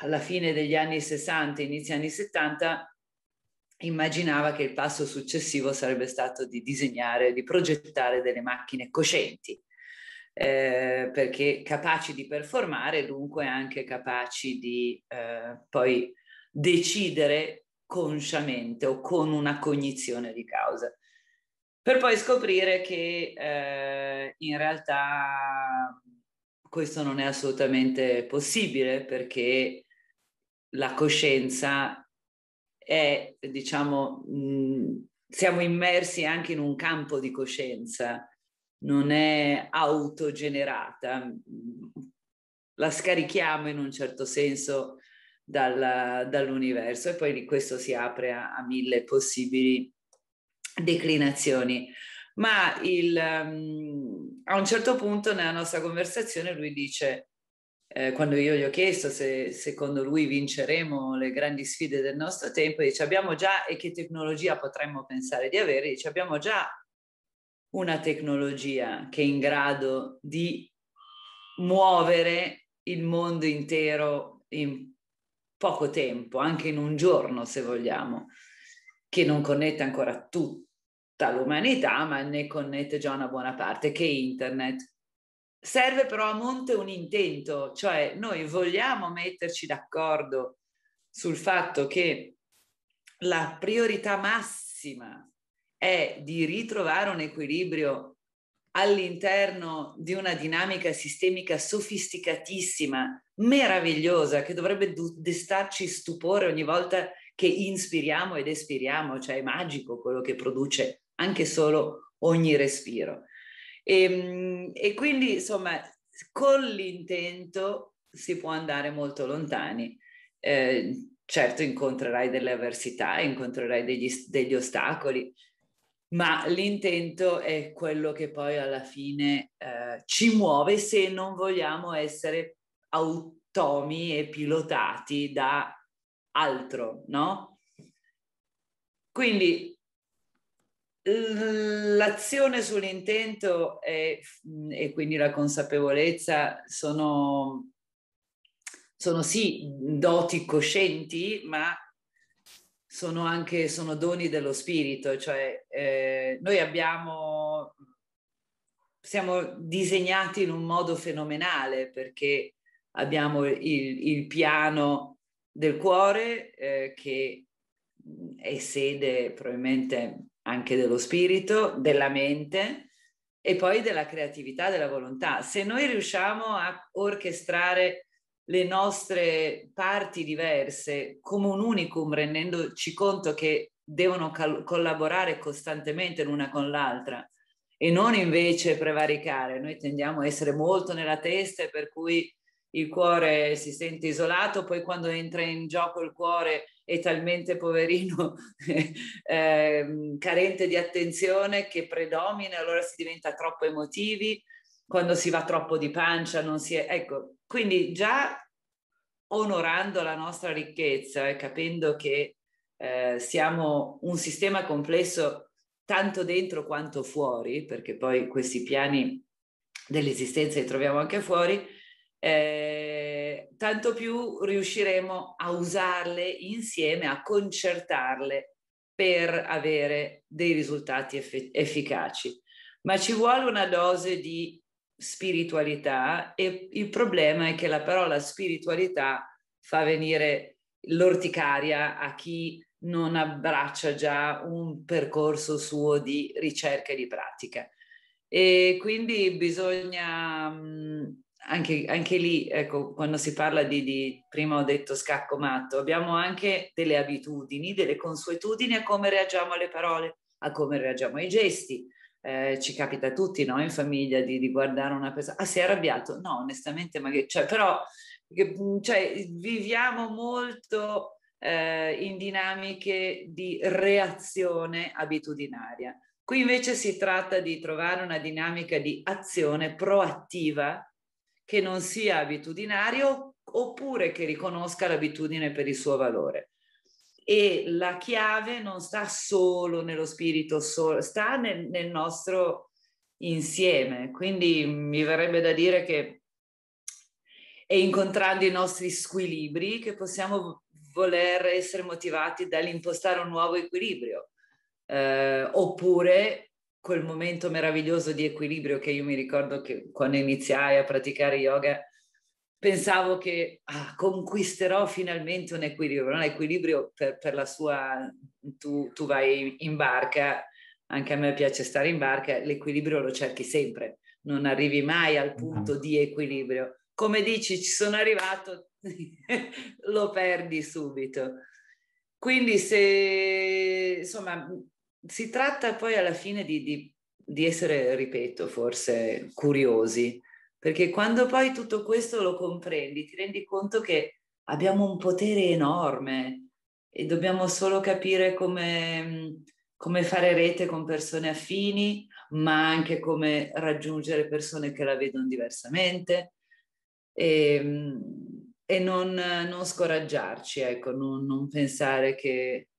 alla, fine degli anni 60, inizio anni 70, immaginava che il passo successivo sarebbe stato di disegnare, di progettare delle macchine coscienti, eh, perché capaci di performare, dunque anche capaci di eh, poi decidere consciamente o con una cognizione di causa, per poi scoprire che eh, in realtà questo non è assolutamente possibile perché la coscienza è, diciamo, mh, mm, siamo immersi anche in un campo di coscienza, non è autogenerata, la scarichiamo in un certo senso dalla, dall'universo e poi questo si apre a, a mille possibili declinazioni. Ma il, um, a un certo punto nella nostra conversazione lui dice, eh, quando io gli ho chiesto se secondo lui vinceremo le grandi sfide del nostro tempo, dice abbiamo già e che tecnologia potremmo pensare di avere, dice abbiamo già una tecnologia che è in grado di muovere il mondo intero in poco tempo, anche in un giorno se vogliamo, che non connette ancora tutta l'umanità, ma ne connette già una buona parte, che è internet. Serve però a monte un intento, cioè noi vogliamo metterci d'accordo sul fatto che la priorità massima è di ritrovare un equilibrio all'interno di una dinamica sistemica sofisticatissima, meravigliosa, che dovrebbe destarci stupore ogni volta che inspiriamo ed espiriamo, cioè è magico quello che produce anche solo ogni respiro. E, ehm, e quindi, insomma, con l'intento si può andare molto lontani. Eh, certo incontrerai delle avversità, incontrerai degli, degli ostacoli, ma l'intento è quello che poi alla fine eh, ci muove se non vogliamo essere automi e pilotati da altro, no? Quindi l'azione sull'intento e, e quindi la consapevolezza sono, sono sì doti coscienti, ma sono anche sono doni dello spirito, cioè eh, noi abbiamo, siamo disegnati in un modo fenomenale perché abbiamo il, il piano del cuore eh, che è sede probabilmente anche dello spirito, della mente e poi della creatività, della volontà. Se noi riusciamo a orchestrare le nostre parti diverse come un unicum, rendendoci conto che devono cal- collaborare costantemente l'una con l'altra e non invece prevaricare. Noi tendiamo a essere molto nella testa e per cui il cuore si sente isolato, poi quando entra in gioco il cuore è talmente poverino, [LAUGHS] eh, carente di attenzione che predomina, allora si diventa troppo emotivi, quando si va troppo di pancia non si è... Ecco, quindi già onorando la nostra ricchezza e capendo che eh, siamo un sistema complesso tanto dentro quanto fuori, perché poi questi piani dell'esistenza li troviamo anche fuori, eh, tanto più riusciremo a usarle insieme, a concertarle per avere dei risultati effic- efficaci. Ma ci vuole una dose di spiritualità e il problema è che la parola spiritualità fa venire l'orticaria a chi non abbraccia già un percorso suo di ricerca e di pratica. E quindi bisogna mm, anche, anche lì, ecco, quando si parla di, di, prima ho detto scacco matto, abbiamo anche delle abitudini, delle consuetudini a come reagiamo alle parole, a come reagiamo ai gesti, eh, ci capita a tutti no? in famiglia di, di guardare una persona, ah si è arrabbiato? No, onestamente, magari, cioè, però che, mhmm, cioè, viviamo molto eh, in dinamiche di reazione abitudinaria. Qui invece si tratta di trovare una dinamica di azione proattiva che non sia abitudinaria oppure che riconosca l'abitudine per il suo valore e la chiave non sta solo nello spirito, solo, sta nel, nel nostro insieme. Quindi mi verrebbe da dire che è incontrando i nostri squilibri che possiamo voler essere motivati dall'impostare un nuovo equilibrio, eh, oppure quel momento meraviglioso di equilibrio che io mi ricordo che quando iniziai a praticare yoga pensavo che ah, conquisterò finalmente un equilibrio, un equilibrio per, per la sua, tu, tu, vai in barca, anche a me piace stare in barca, l'equilibrio lo cerchi sempre, non arrivi mai al esatto. punto di equilibrio. Come dici, ci sono arrivato, [LAUGHS] lo perdi subito. Quindi se, insomma, si tratta poi alla fine di, di, di essere, ripeto, forse curiosi perché quando poi tutto questo lo comprendi, ti rendi conto che abbiamo un potere enorme e dobbiamo solo capire come, come fare rete con persone affini, ma anche come raggiungere persone che la vedono diversamente e, ehm, e non, non, scoraggiarci, ecco, non, non pensare che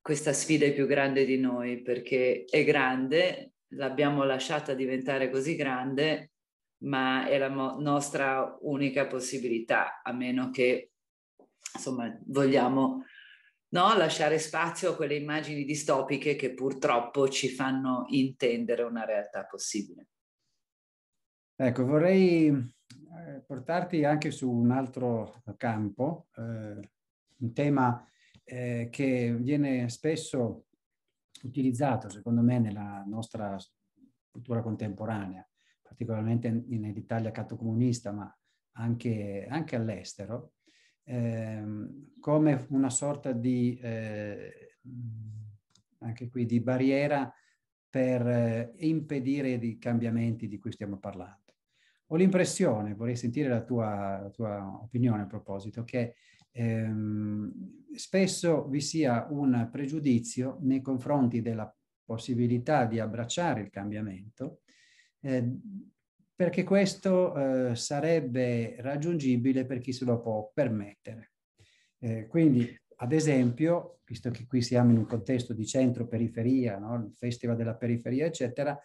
questa sfida è più grande di noi perché è grande, l'abbiamo lasciata diventare così grande ma è la mo- nostra unica possibilità, a meno che, insomma, vogliamo no, lasciare spazio a quelle immagini distopiche che purtroppo ci fanno intendere una realtà possibile. Ecco, vorrei eh, portarti anche su un altro campo, eh, un tema eh, che viene spesso utilizzato, secondo me, nella nostra cultura contemporanea, particolarmente nell'Italia cattocomunista, ma anche, anche all'estero, ehm, come una sorta di, eh, anche qui, di barriera per eh, impedire i cambiamenti di cui stiamo parlando. Ho l'impressione, vorrei sentire la tua, la tua, opinione a proposito, che ehm, spesso vi sia un pregiudizio nei confronti della possibilità di abbracciare il cambiamento eh, perché questo eh, sarebbe raggiungibile per chi se lo può permettere. Eh, quindi, ad esempio, visto che qui siamo in un contesto di centro-periferia, no? il festival della periferia, eccetera,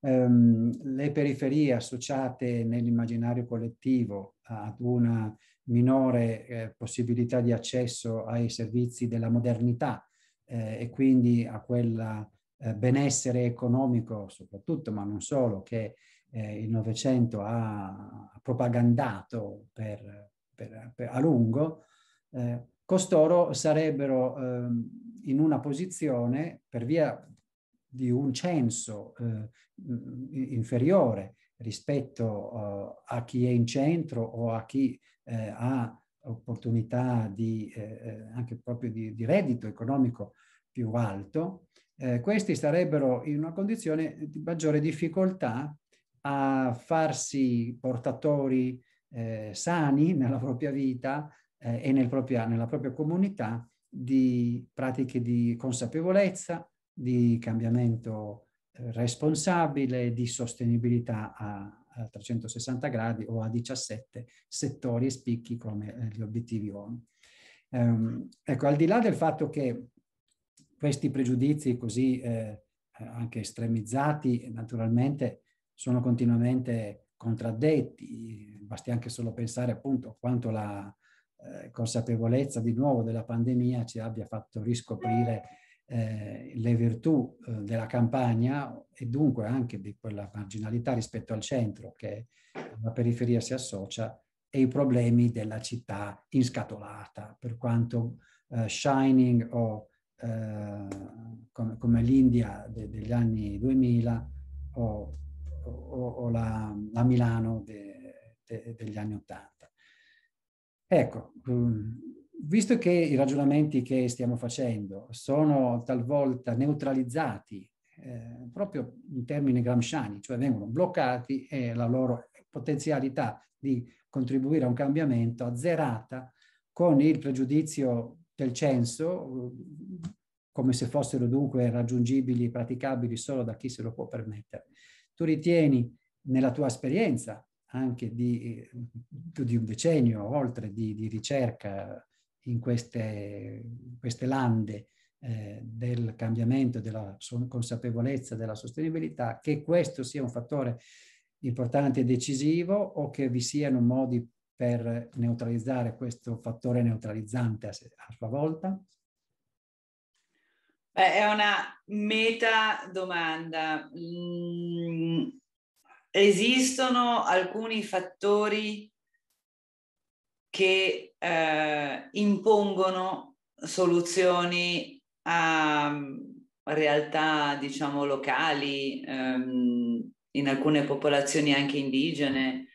ehm, le periferie associate nell'immaginario collettivo ad una minore eh, possibilità di accesso ai servizi della modernità eh, e quindi a quella eh, benessere economico soprattutto, ma non solo, che eh, il Novecento ha propagandato per, per, per a lungo, eh, costoro sarebbero ehm, in una posizione, per via di un censo eh, inferiore rispetto eh, a chi è in centro o a chi ha opportunità di, anche proprio di, di reddito economico più alto, eh, questi sarebbero in una condizione di maggiore difficoltà a farsi portatori eh, sani nella propria vita eh, e nel propria, nella propria comunità di pratiche di consapevolezza, di cambiamento eh, responsabile, di sostenibilità a, a 360 gradi o a 17 settori e spicchi come eh, gli obiettivi ONU. Um, ecco, al di là del fatto che questi pregiudizi così eh, anche estremizzati naturalmente sono continuamente contraddetti, basti anche solo pensare appunto quanto la eh, consapevolezza di nuovo della pandemia ci abbia fatto riscoprire eh, le virtù eh, della campagna e dunque anche di quella marginalità rispetto al centro che alla periferia si associa e i problemi della città inscatolata, per quanto eh, shining o eh, come, come l'India de, degli anni 2000 o, o, o la, la, Milano de, de, degli anni 80. Ecco, mm, visto che i ragionamenti che stiamo facendo sono talvolta neutralizzati eh, proprio in termini gramsciani, cioè vengono bloccati e la loro potenzialità di contribuire a un cambiamento azzerata con il pregiudizio del censo, mm, come se fossero dunque raggiungibili e praticabili solo da chi se lo può permettere. Tu ritieni nella tua esperienza anche di, eh, di un decennio oltre di, di ricerca in queste, queste lande eh, del cambiamento, della consapevolezza, della sostenibilità, che questo sia un fattore importante e decisivo o che vi siano modi per neutralizzare questo fattore neutralizzante a, a sua volta? Beh, è una meta domanda. Mm, esistono alcuni fattori che eh, impongono soluzioni a mm, realtà, diciamo, locali, ehm, in alcune popolazioni anche indigene.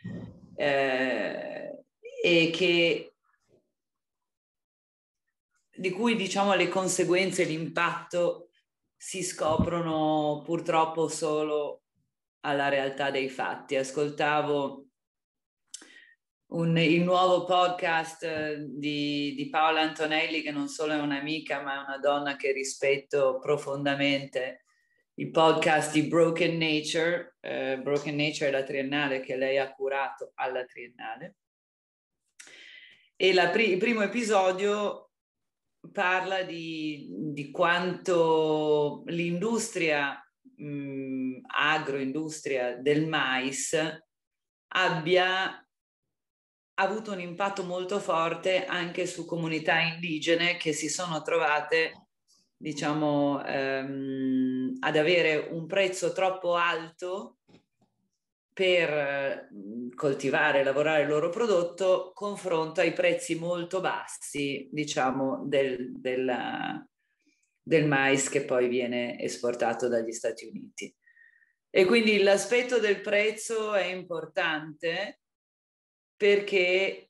Eh, e che, di cui diciamo le conseguenze e l'impatto si scoprono purtroppo solo alla realtà dei fatti. Ascoltavo un, il nuovo podcast eh, di, di, Paola Antonelli, che non solo è un'amica, ma è una donna che rispetto profondamente. Il podcast di Broken Nature, eh, Broken Nature è la triennale che lei ha curato alla triennale e la, il primo episodio parla di, di quanto l'industria mh, agroindustria del mais abbia avuto un impatto molto forte anche su comunità indigene che si sono trovate, diciamo, ehm, ad avere un prezzo troppo alto per mhmm, coltivare e lavorare il loro prodotto confronta i prezzi molto bassi, diciamo, del, della, del mais che poi viene esportato dagli Stati Uniti. E quindi l'aspetto del prezzo è importante perché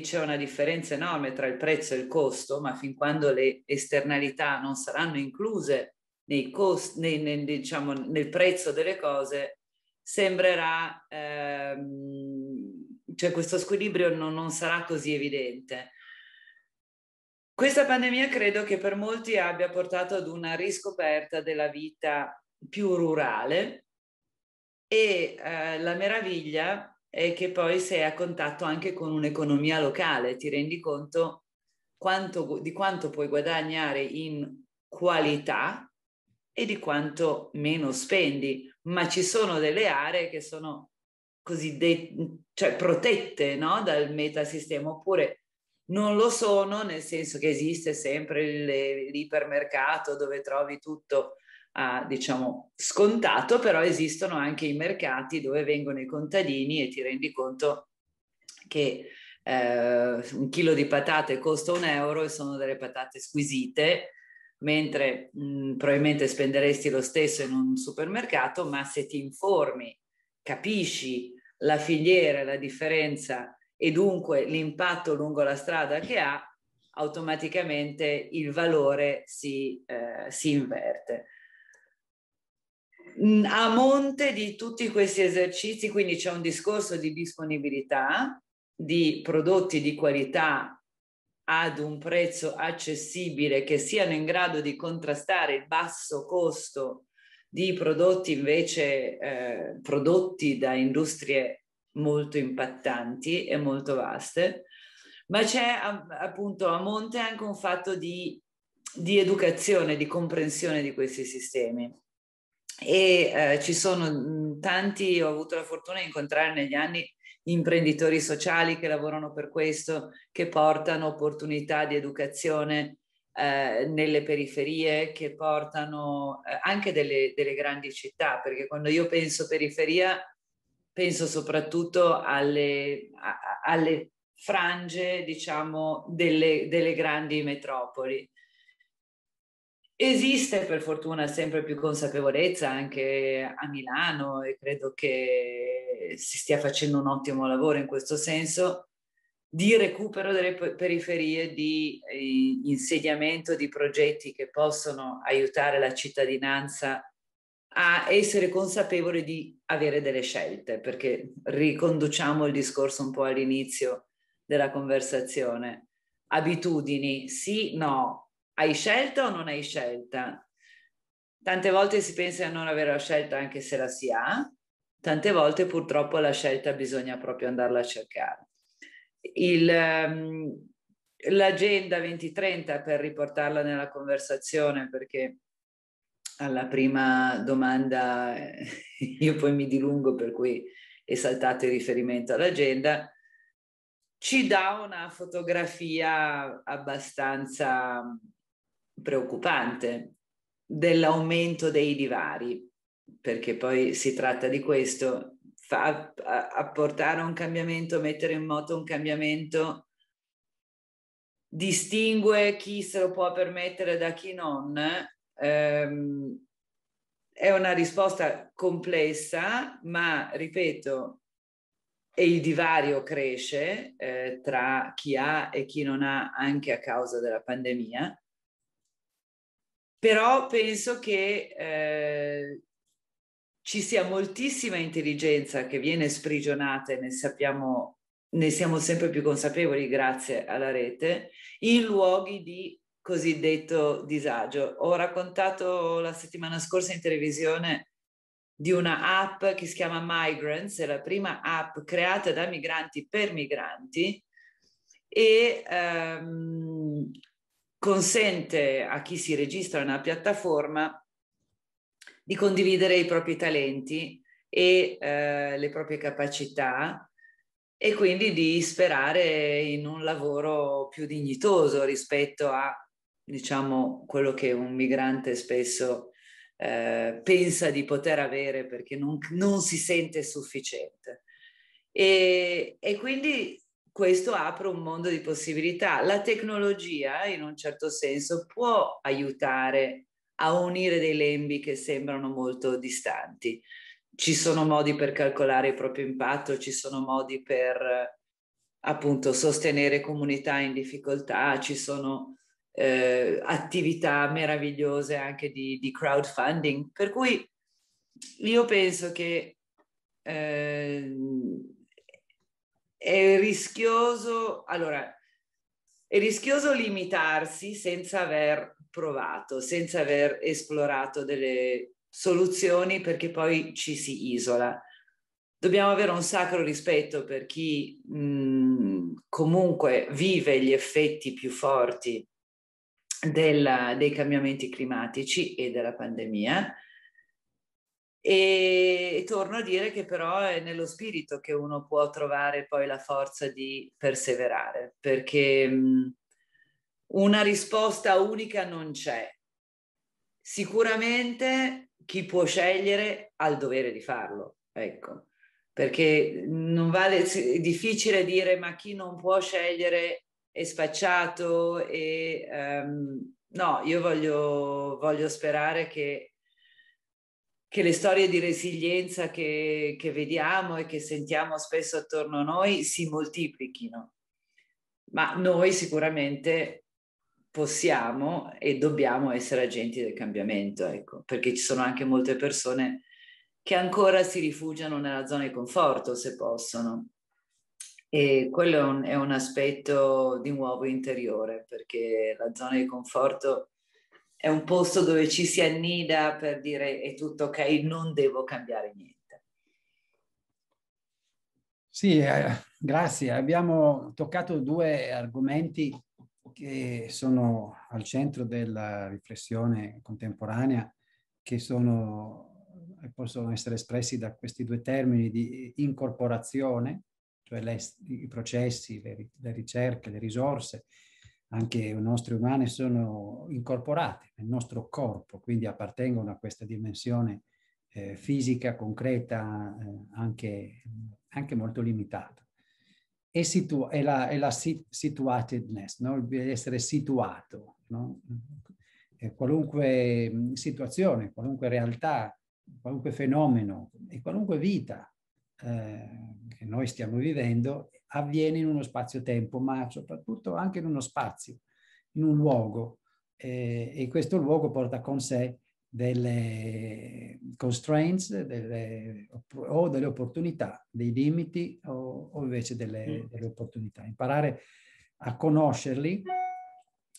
c'è una differenza enorme tra il prezzo e il costo, ma fin quando le esternalità non saranno incluse costi, nei, nei, diciamo, nel prezzo delle cose, sembrerà, ehm, cioè questo squilibrio non, non sarà così evidente. Questa pandemia credo che per molti abbia portato ad una riscoperta della vita più rurale e eh, la meraviglia è che poi sei a contatto anche con un'economia locale, ti rendi conto quanto, di quanto puoi guadagnare in qualità e di quanto meno spendi ma ci sono delle aree che sono cosiddette, cioè protette no? dal metasistema, oppure non lo sono, nel senso che esiste sempre l'ipermercato dove trovi tutto, uh, diciamo, scontato, però esistono anche i mercati dove vengono i contadini e ti rendi conto che eh, un chilo di patate costa un euro e sono delle patate squisite, mentre mh, mm, probabilmente spenderesti lo stesso in un supermercato, ma se ti informi, capisci la filiera, la differenza e dunque l'impatto lungo la strada che ha, automaticamente il valore si, eh, si inverte. Mm, a monte di tutti questi esercizi, quindi c'è un discorso di disponibilità di prodotti di qualità ad un prezzo accessibile che siano in grado di contrastare il basso costo di prodotti invece eh, prodotti da industrie molto impattanti e molto vaste, ma c'è appunto a monte anche un fatto di, di educazione, di comprensione di questi sistemi. E eh, ci sono tanti, ho avuto la fortuna di incontrare negli anni imprenditori sociali che lavorano per questo, che portano opportunità di educazione eh, nelle periferie, che portano eh, anche delle, delle, grandi città, perché quando io penso periferia penso soprattutto alle, a, alle frange, diciamo, delle, delle grandi metropoli Esiste per fortuna sempre più consapevolezza anche a Milano e credo che si stia facendo un ottimo lavoro in questo senso di recupero delle periferie, di eh, insediamento di progetti che possono aiutare la cittadinanza a essere consapevole di avere delle scelte, perché riconduciamo il discorso un po' all'inizio della conversazione. Abitudini, sì, no, hai scelta o non hai scelta? Tante volte si pensa a non avere la scelta anche se la si ha, tante volte purtroppo la scelta bisogna proprio andarla a cercare. Il, um, l'agenda 2030 per riportarla nella conversazione perché alla prima domanda eh, [LAUGHS] io poi mi dilungo per cui è saltato il riferimento all'agenda ci dà una fotografia abbastanza preoccupante dell'aumento dei divari, perché poi si tratta di questo, fa, apportare un cambiamento, mettere in moto un cambiamento, distingue chi se lo può permettere da chi non. Ehm, è una risposta complessa, ma ripeto, e il divario cresce eh, tra chi ha e chi non ha anche a causa della pandemia però penso che eh, ci sia moltissima intelligenza che viene sprigionata e ne sappiamo, ne siamo sempre più consapevoli grazie alla rete, in luoghi di cosiddetto disagio. Ho raccontato la settimana scorsa in televisione di una app che si chiama Migrants, è la prima app creata da migranti per migranti e um, consente a chi si registra una piattaforma di condividere i propri talenti e eh, le proprie capacità e quindi di sperare in un lavoro più dignitoso rispetto a diciamo quello che un migrante spesso eh, pensa di poter avere perché non, non si sente sufficiente. E, e quindi questo apre un mondo di possibilità. La tecnologia, in un certo senso, può aiutare a unire dei lembi che sembrano molto distanti. Ci sono modi per calcolare il proprio impatto, ci sono modi per eh, appunto sostenere comunità in difficoltà, ci sono eh, attività meravigliose anche di, di, crowdfunding. Per cui io penso che eh, è rischioso, allora, è rischioso limitarsi senza aver provato, senza aver esplorato delle soluzioni perché poi ci si isola. Dobbiamo avere un sacro rispetto per chi mh, comunque vive gli effetti più forti della, dei cambiamenti climatici e della pandemia e, torno a dire che però è nello spirito che uno può trovare poi la forza di perseverare, perché mhmm, una risposta unica non c'è. Sicuramente chi può scegliere ha il dovere di farlo, ecco, perché non vale, è difficile dire ma chi non può scegliere è spacciato e um, no, io voglio, voglio sperare che che le storie di resilienza che, che, vediamo e che sentiamo spesso attorno a noi si moltiplichino. Ma noi sicuramente possiamo e dobbiamo essere agenti del cambiamento, ecco, perché ci sono anche molte persone che ancora si rifugiano nella zona di conforto, se possono. E quello è un, è un aspetto di nuovo interiore, perché la zona di conforto è un posto dove ci si annida per dire è tutto ok, non devo cambiare niente. Sì, eh, grazie. Abbiamo toccato due argomenti che sono al centro della riflessione contemporanea, che sono, possono essere espressi da questi due termini di incorporazione, cioè le, i processi, le, le ricerche, le risorse, anche nostre umane sono incorporate nel nostro corpo, quindi appartengono a questa dimensione eh, fisica, concreta, eh, anche, anche, molto limitata. E, situ- è la, è la sit- situatedness, no? essere situato. No? Eh, qualunque mm, situazione, qualunque realtà, qualunque fenomeno e qualunque vita eh, che noi stiamo vivendo avviene in uno spazio-tempo, ma soprattutto anche in uno spazio, in un luogo. Eh, e questo luogo porta con sé delle constraints delle, o delle opportunità, dei limiti o, o invece delle, mm. delle, opportunità. Imparare a conoscerli,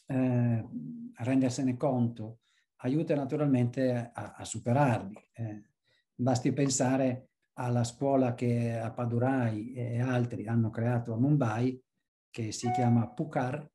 eh, a rendersene conto, aiuta naturalmente a, a superarli. Eh, basti pensare alla scuola che a Padurai e altri hanno creato a Mumbai, che si chiama Pukar,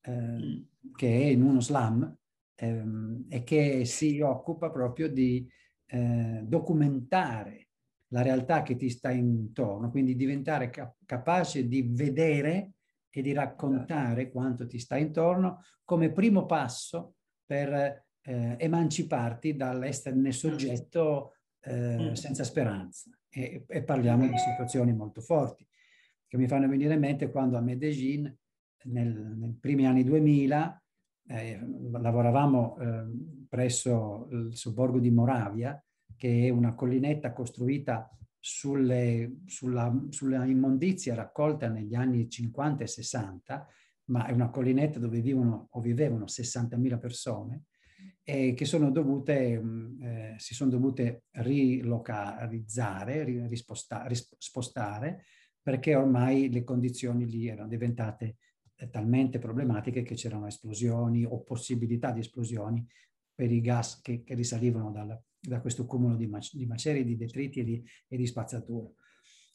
eh, che è in uno slam ehm, e che si occupa proprio di eh, documentare la realtà che ti sta intorno, quindi diventare cap- capace di vedere e di raccontare certo. quanto ti sta intorno come primo passo per eh, emanciparti dall'esserne certo. soggetto eh, mm. senza speranza e, e, parliamo di situazioni molto forti che mi fanno venire in mente quando a Medellin nel, nei primi anni 2000 eh, lavoravamo eh, presso il sobborgo di Moravia che è una collinetta costruita sulle, sulla, sulla immondizia raccolta negli anni 50 e 60 ma è una collinetta dove vivono o vivevano 60.000 persone e che sono dovute, mh, mm, eh, si sono dovute rilocalizzare, risposta, rispostare, perché ormai le condizioni lì erano diventate eh, talmente problematiche che c'erano esplosioni o possibilità di esplosioni per i gas che, che risalivano dal, da questo cumulo di, mac- di, macerie, di detriti e di, e di spazzatura.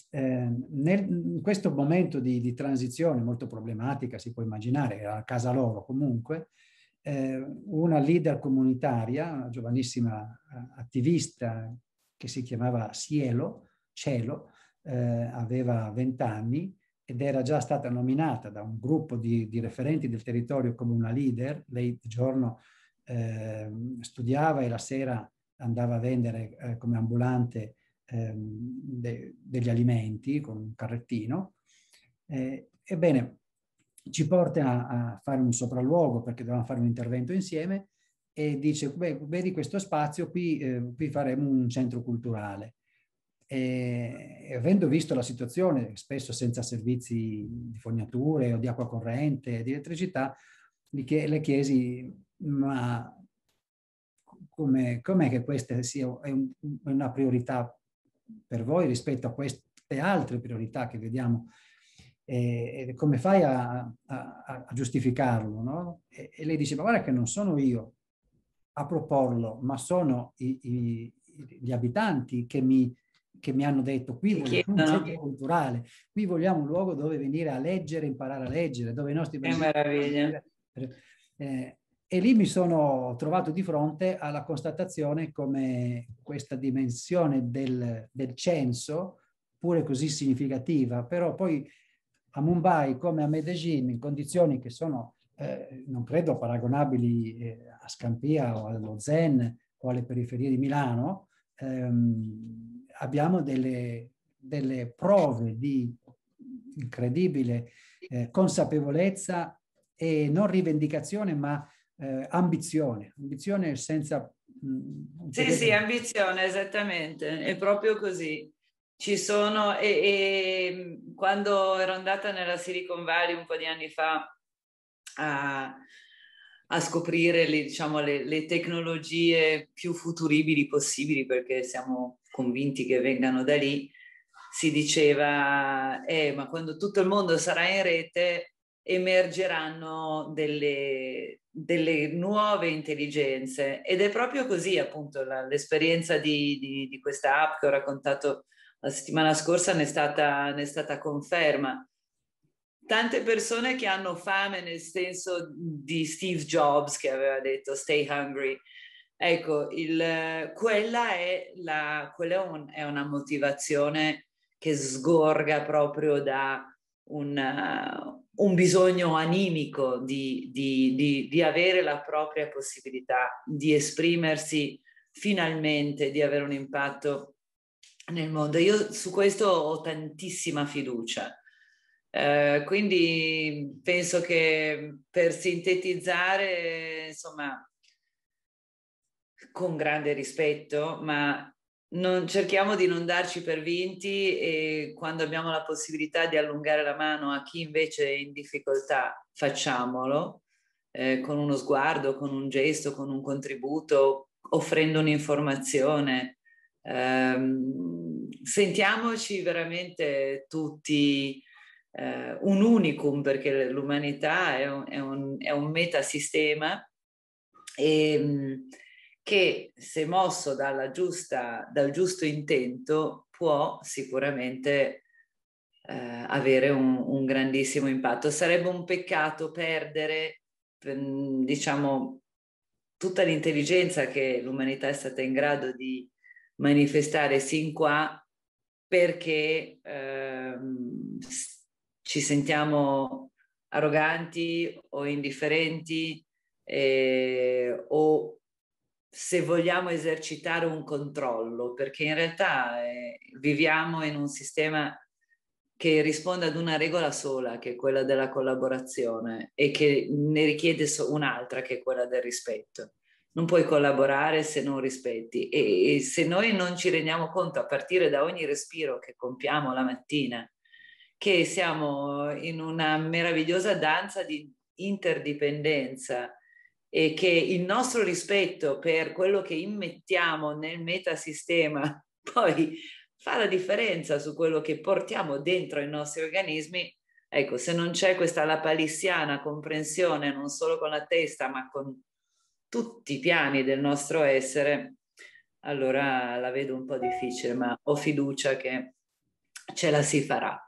Eh, nel, in questo momento di, di, transizione molto problematica, si può immaginare, era a casa loro comunque, eh, una leader comunitaria, una giovanissima eh, attivista che si chiamava Cielo, Cielo eh, aveva 20 anni ed era già stata nominata da un gruppo di, di referenti del territorio come una leader. Lei di giorno eh, studiava e la sera andava a vendere eh, come ambulante ehm, de, degli alimenti con un carrettino. Eh, ebbene, ci porta a, a fare un sopralluogo perché dovevamo fare un intervento insieme e dice, beh, vedi questo spazio, qui, eh, qui faremo un centro culturale. E, e avendo visto la situazione, spesso senza servizi di fognature o di acqua corrente, di elettricità, le chiesi, ma com'è, com'è che questa sia un, una priorità per voi rispetto a queste altre priorità che vediamo e, e come fai a, a, a giustificarlo? No? E, e, lei dice, ma guarda che non sono io a proporlo, ma sono i, i, gli abitanti che mi, che mi hanno detto qui vogliamo un centro culturale, qui vogliamo un luogo dove venire a leggere, imparare a leggere, dove i nostri bambini... Eh, e lì mi sono trovato di fronte alla constatazione come questa dimensione del, del censo, pure così significativa, però poi a Mumbai come a Medellin in condizioni che sono, eh, non credo, paragonabili eh, a Scampia o allo Zen o alle periferie di Milano, ehm, abbiamo delle, delle, prove di incredibile eh, consapevolezza e non rivendicazione, ma eh, ambizione, ambizione senza... Mh, mm, sì, sì, ambizione, esattamente, è proprio così. Ci sono, e, e, mhmm, quando ero andata nella Silicon Valley un po' di anni fa a, a scoprire le, diciamo, le, le tecnologie più futuribili possibili, perché siamo convinti che vengano da lì, si diceva, eh, ma quando tutto il mondo sarà in rete emergeranno delle, delle nuove intelligenze ed è proprio così appunto la, l'esperienza di, di, di, questa app che ho raccontato la settimana scorsa ne è stata, ne è stata conferma. Tante persone che hanno fame nel senso di Steve Jobs che aveva detto stay hungry. Ecco, il, quella, è, la, quella è, un, è, una motivazione che sgorga proprio da una, un, bisogno animico di, di, di, di, avere la propria possibilità di esprimersi finalmente, di avere un impatto nel mondo. Io su questo ho tantissima fiducia. Eh, quindi penso che per sintetizzare, insomma, con grande rispetto, ma non, cerchiamo di non darci per vinti e quando abbiamo la possibilità di allungare la mano a chi invece è in difficoltà, facciamolo eh, con uno sguardo, con un gesto, con un contributo, offrendo un'informazione. Ehm, sentiamoci veramente tutti eh, un unicum perché l'umanità è un, è un, è un metasistema e, ehm, che se mosso giusta, dal giusto intento può sicuramente eh, avere un, un, grandissimo impatto. Sarebbe un peccato perdere, mm, diciamo, tutta l'intelligenza che l'umanità è stata in grado di manifestare sin qua perché ehm, ci sentiamo arroganti o indifferenti eh, o se vogliamo esercitare un controllo, perché in realtà eh, viviamo in un sistema che risponde ad una regola sola, che è quella della collaborazione, e che ne richiede so- un'altra, che è quella del rispetto non puoi collaborare se non rispetti e, e se noi non ci rendiamo conto a partire da ogni respiro che compiamo la mattina che siamo in una meravigliosa danza di interdipendenza e che il nostro rispetto per quello che immettiamo nel metasistema [LAUGHS] poi fa la differenza su quello che portiamo dentro i nostri organismi. Ecco, se non c'è questa lapalissiana comprensione non solo con la testa ma con tutti i piani del nostro essere, allora la vedo un po' difficile, ma ho fiducia che ce la si farà.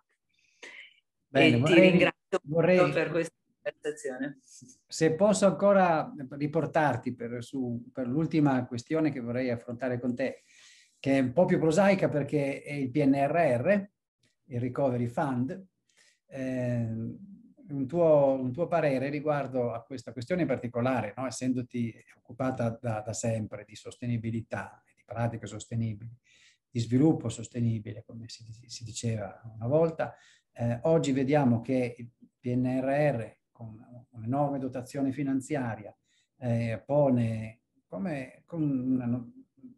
Bene, e vorrei, ti ringrazio vorrei, per questa conversazione. Se posso ancora riportarti per, su, per l'ultima questione che vorrei affrontare con te, che è un po' più prosaica perché è il PNRR, il Recovery Fund. Eh, un tuo, un tuo, parere riguardo a questa questione in particolare, no? essendoti occupata da, da, sempre di sostenibilità, di pratiche sostenibili, di sviluppo sostenibile, come si, si diceva una volta, eh, oggi vediamo che il PNRR, con un'enorme dotazione finanziaria, eh, pone come, con una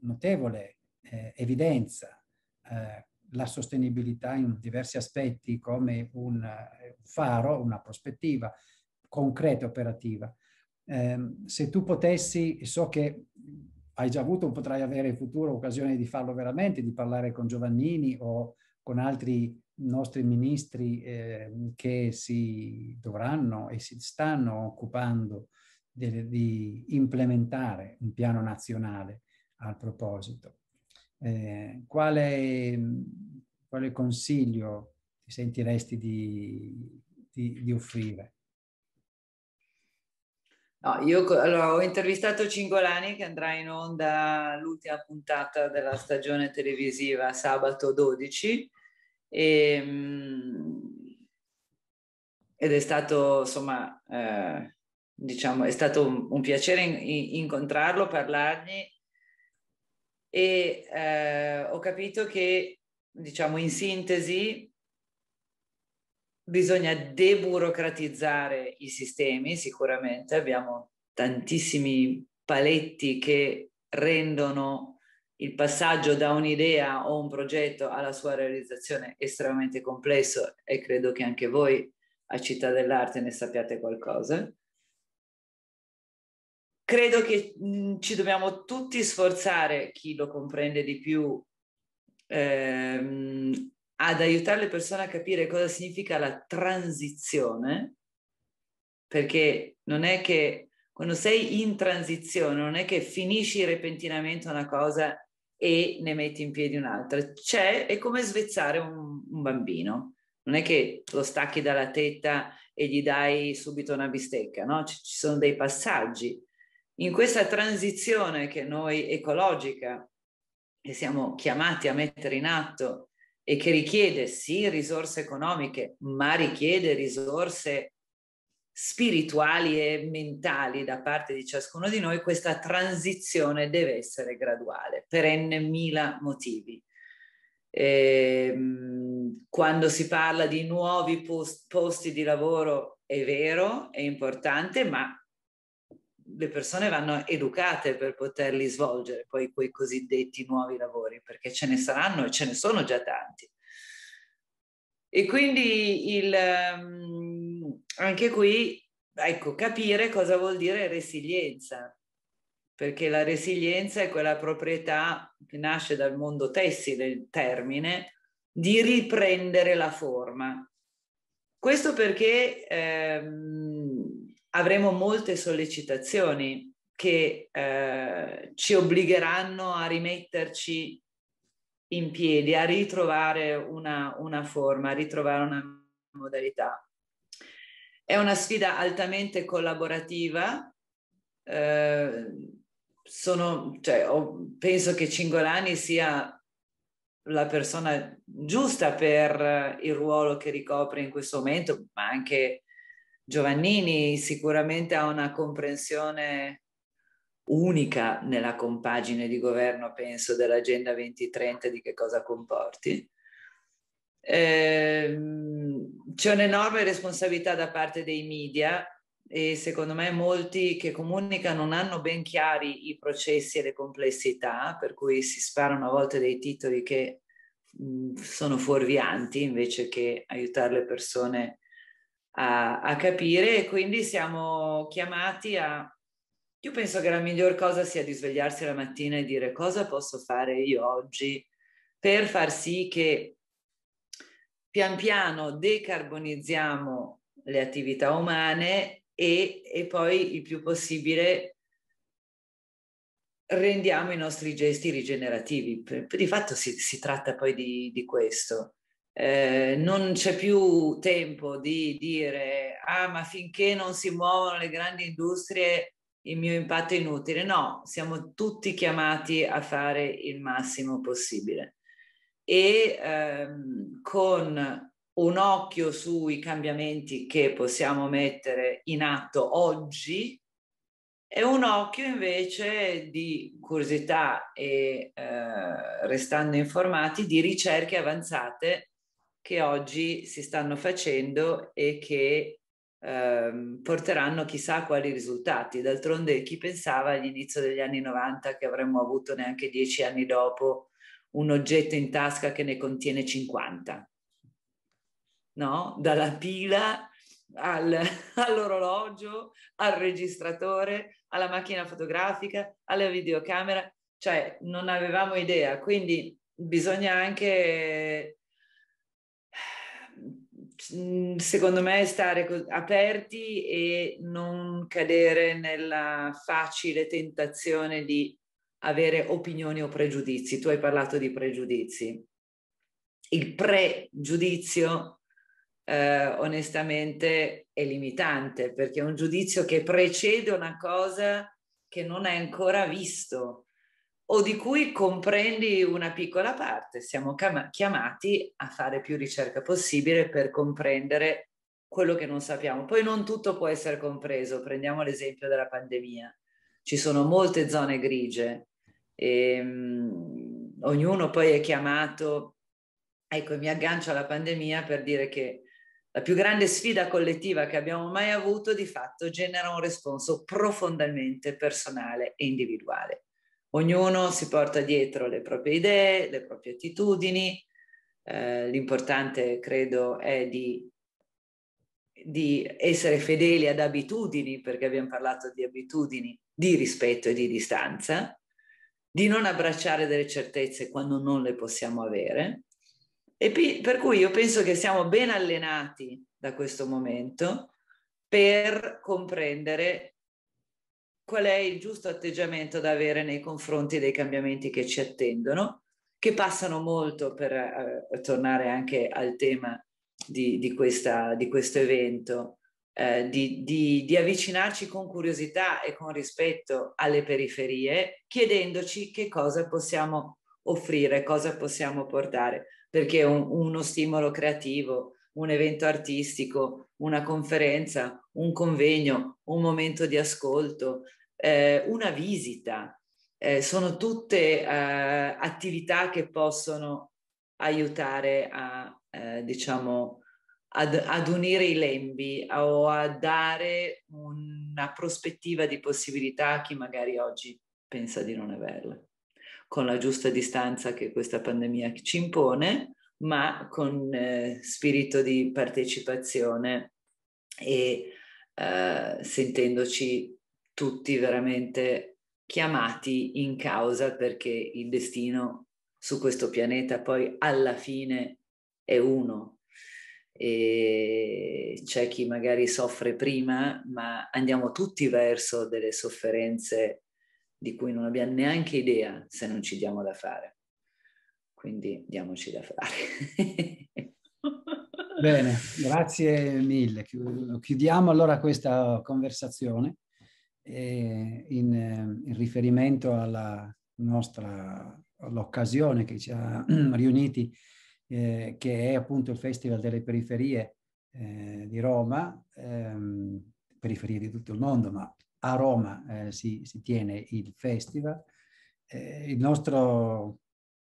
notevole eh, evidenza eh, la sostenibilità in diversi aspetti come un eh, faro, una prospettiva concreta e operativa. Eh, se tu potessi, so che hai già avuto, potrai avere in futuro occasione di farlo veramente, di parlare con Giovannini o con altri nostri ministri eh, che si dovranno e si stanno occupando di, di implementare un piano nazionale al proposito eh, quale, quale, consiglio ti sentiresti di, di, di offrire? No, io allora, ho intervistato Cingolani che andrà in onda l'ultima puntata della stagione televisiva sabato 12 e, ehm, ed è stato insomma eh, diciamo è stato un, un piacere in, in, incontrarlo, parlargli e eh, ho capito che, diciamo in sintesi, bisogna deburocratizzare i sistemi, sicuramente abbiamo tantissimi paletti che rendono il passaggio da un'idea o un progetto alla sua realizzazione estremamente complesso e credo che anche voi a Città dell'Arte ne sappiate qualcosa credo che mm, ci dobbiamo tutti sforzare, chi lo comprende di più, ehm, ad aiutare le persone a capire cosa significa la transizione, perché non è che quando sei in transizione, non è che finisci repentinamente una cosa e ne metti in piedi un'altra, c'è, è come svezzare un, un bambino non è che lo stacchi dalla tetta e gli dai subito una bistecca, no? Ci, sono dei passaggi in questa transizione che noi ecologica che siamo chiamati a mettere in atto e che richiede sì risorse economiche, ma richiede risorse spirituali e mentali da parte di ciascuno di noi, questa transizione deve essere graduale per n mila motivi. E, ehm, quando si parla di nuovi post, posti di lavoro è vero, è importante, ma le persone vanno educate per poterli svolgere, poi quei cosiddetti nuovi lavori, perché ce ne saranno e ce ne sono già tanti. E quindi il, ehm, anche qui, ecco, capire cosa vuol dire resilienza, perché la resilienza è quella proprietà che nasce dal mondo tessile, il termine, di riprendere la forma. Questo perché ehm, avremo molte sollecitazioni che eh, ci obbligheranno a rimetterci in piedi, a ritrovare una, una forma, a ritrovare una modalità. È una sfida altamente collaborativa. Eh, sono, cioè, ho, penso che Cingolani sia la persona giusta per il ruolo che ricopre in questo momento, ma anche Giovannini sicuramente ha una comprensione unica nella compagine di governo, penso, dell'Agenda 2030 di che cosa comporti. Ehm, c'è un'enorme responsabilità da parte dei media e secondo me molti che comunicano non hanno ben chiari i processi e le complessità, per cui si sparano a volte dei titoli che sono fuorvianti invece che aiutare le persone a a, a capire e quindi siamo chiamati a... Io penso che la miglior cosa sia di svegliarsi la mattina e dire cosa posso fare io oggi per far sì che pian piano decarbonizziamo le attività umane e, e poi il più possibile rendiamo i nostri gesti rigenerativi. Di fatto si, si tratta poi di, di questo. Eh, non c'è più tempo di dire ah ma finché non si muovono le grandi industrie il mio impatto è inutile. No, siamo tutti chiamati a fare il massimo possibile. E ehm, con un occhio sui cambiamenti che possiamo mettere in atto oggi e un occhio invece di curiosità e eh, restando informati di ricerche avanzate che oggi si stanno facendo e che ehm, porteranno chissà quali risultati. D'altronde chi pensava all'inizio degli anni 90 che avremmo avuto neanche dieci anni dopo un oggetto in tasca che ne contiene 50? No? Dalla pila al, [LAUGHS] all'orologio, al registratore, alla macchina fotografica, alla videocamera, cioè non avevamo idea, quindi bisogna anche Mhmm, secondo me stare aperti e non cadere nella facile tentazione di avere opinioni o pregiudizi. Tu hai parlato di pregiudizi. Il pregiudizio eh, onestamente è limitante perché è un giudizio che precede una cosa che non hai ancora visto o di cui comprendi una piccola parte. Siamo chiamati a fare più ricerca possibile per comprendere quello che non sappiamo. Poi non tutto può essere compreso. Prendiamo l'esempio della pandemia. Ci sono molte zone grigie. E, um, ognuno poi è chiamato, ecco, mi aggancio alla pandemia per dire che la più grande sfida collettiva che abbiamo mai avuto di fatto genera un responso profondamente personale e individuale. Ognuno si porta dietro le proprie idee, le proprie attitudini. Eh, l'importante, credo, è di, di essere fedeli ad abitudini, perché abbiamo parlato di abitudini, di rispetto e di distanza, di non abbracciare delle certezze quando non le possiamo avere. E per cui io penso che siamo ben allenati da questo momento per comprendere qual è il giusto atteggiamento da avere nei confronti dei cambiamenti che ci attendono, che passano molto per eh, tornare anche al tema di, di, questa, di questo evento, eh, di, di, avvicinarci con curiosità e con rispetto alle periferie, chiedendoci che cosa possiamo offrire, cosa possiamo portare, perché un, uno stimolo creativo, un evento artistico, una conferenza, un convegno, un momento di ascolto, eh, una visita, eh, sono tutte eh, attività che possono aiutare a, eh, diciamo, ad, ad, unire i lembi o a dare una prospettiva di possibilità a chi magari oggi pensa di non averla, con la giusta distanza che questa pandemia ci impone, ma con eh, spirito di partecipazione e eh, sentendoci tutti veramente chiamati in causa perché il destino su questo pianeta poi alla fine è uno. E c'è chi magari soffre prima, ma andiamo tutti verso delle sofferenze di cui non abbiamo neanche idea se non ci diamo da fare. Quindi diamoci da fare. [LAUGHS] Bene, grazie mille. Chiudiamo allora questa conversazione in, eh, in, riferimento alla nostra all'occasione che ci ha [CLEARS THROAT] riuniti, eh, che è appunto il Festival delle Periferie eh, di Roma, ehm, periferie di tutto il mondo, ma a Roma eh, si, si, tiene il festival. Eh, il nostro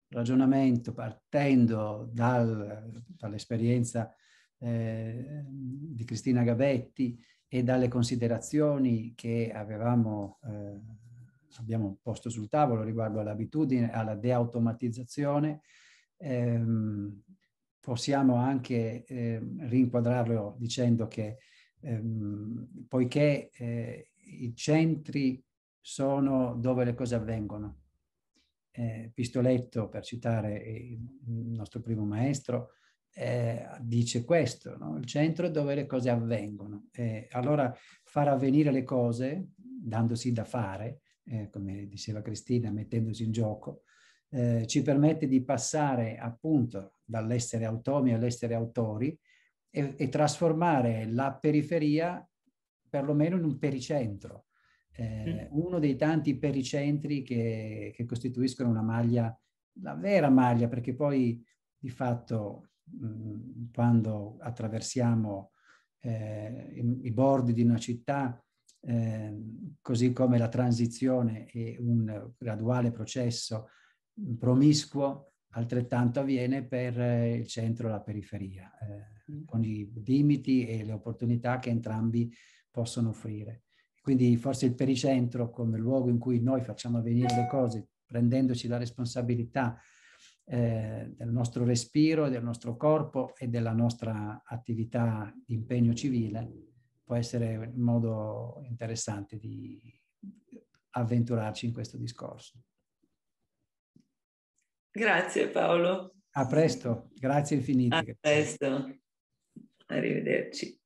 ragionamento, partendo dal, dall'esperienza eh, di Cristina Gabetti, e dalle considerazioni che avevamo, eh, abbiamo posto sul tavolo riguardo all'abitudine, alla deautomatizzazione, ehm, possiamo anche eh, rinquadrarlo dicendo che ehm, poiché eh, i centri sono dove le cose avvengono, eh, Pistoletto, per citare eh, il nostro primo maestro, eh, dice questo, no? il centro è dove le cose avvengono. Eh, allora far avvenire le cose, dandosi da fare, eh, come diceva Cristina, mettendosi in gioco, eh, ci permette di passare appunto dall'essere automi all'essere autori e, e trasformare la periferia perlomeno in un pericentro, eh, uno dei tanti pericentri che, che costituiscono una maglia, la vera maglia, perché poi di fatto quando attraversiamo eh, i, i, bordi di una città, eh, così come la transizione è un graduale processo promiscuo, altrettanto avviene per eh, il centro e la periferia, eh, mm. con i limiti e le opportunità che entrambi possono offrire. Quindi forse il pericentro come luogo in cui noi facciamo avvenire le cose, prendendoci la responsabilità eh, del nostro respiro, del nostro corpo e della nostra attività di impegno civile può essere un modo interessante di avventurarci in questo discorso. Grazie Paolo. A presto, grazie infinite. A presto, arrivederci.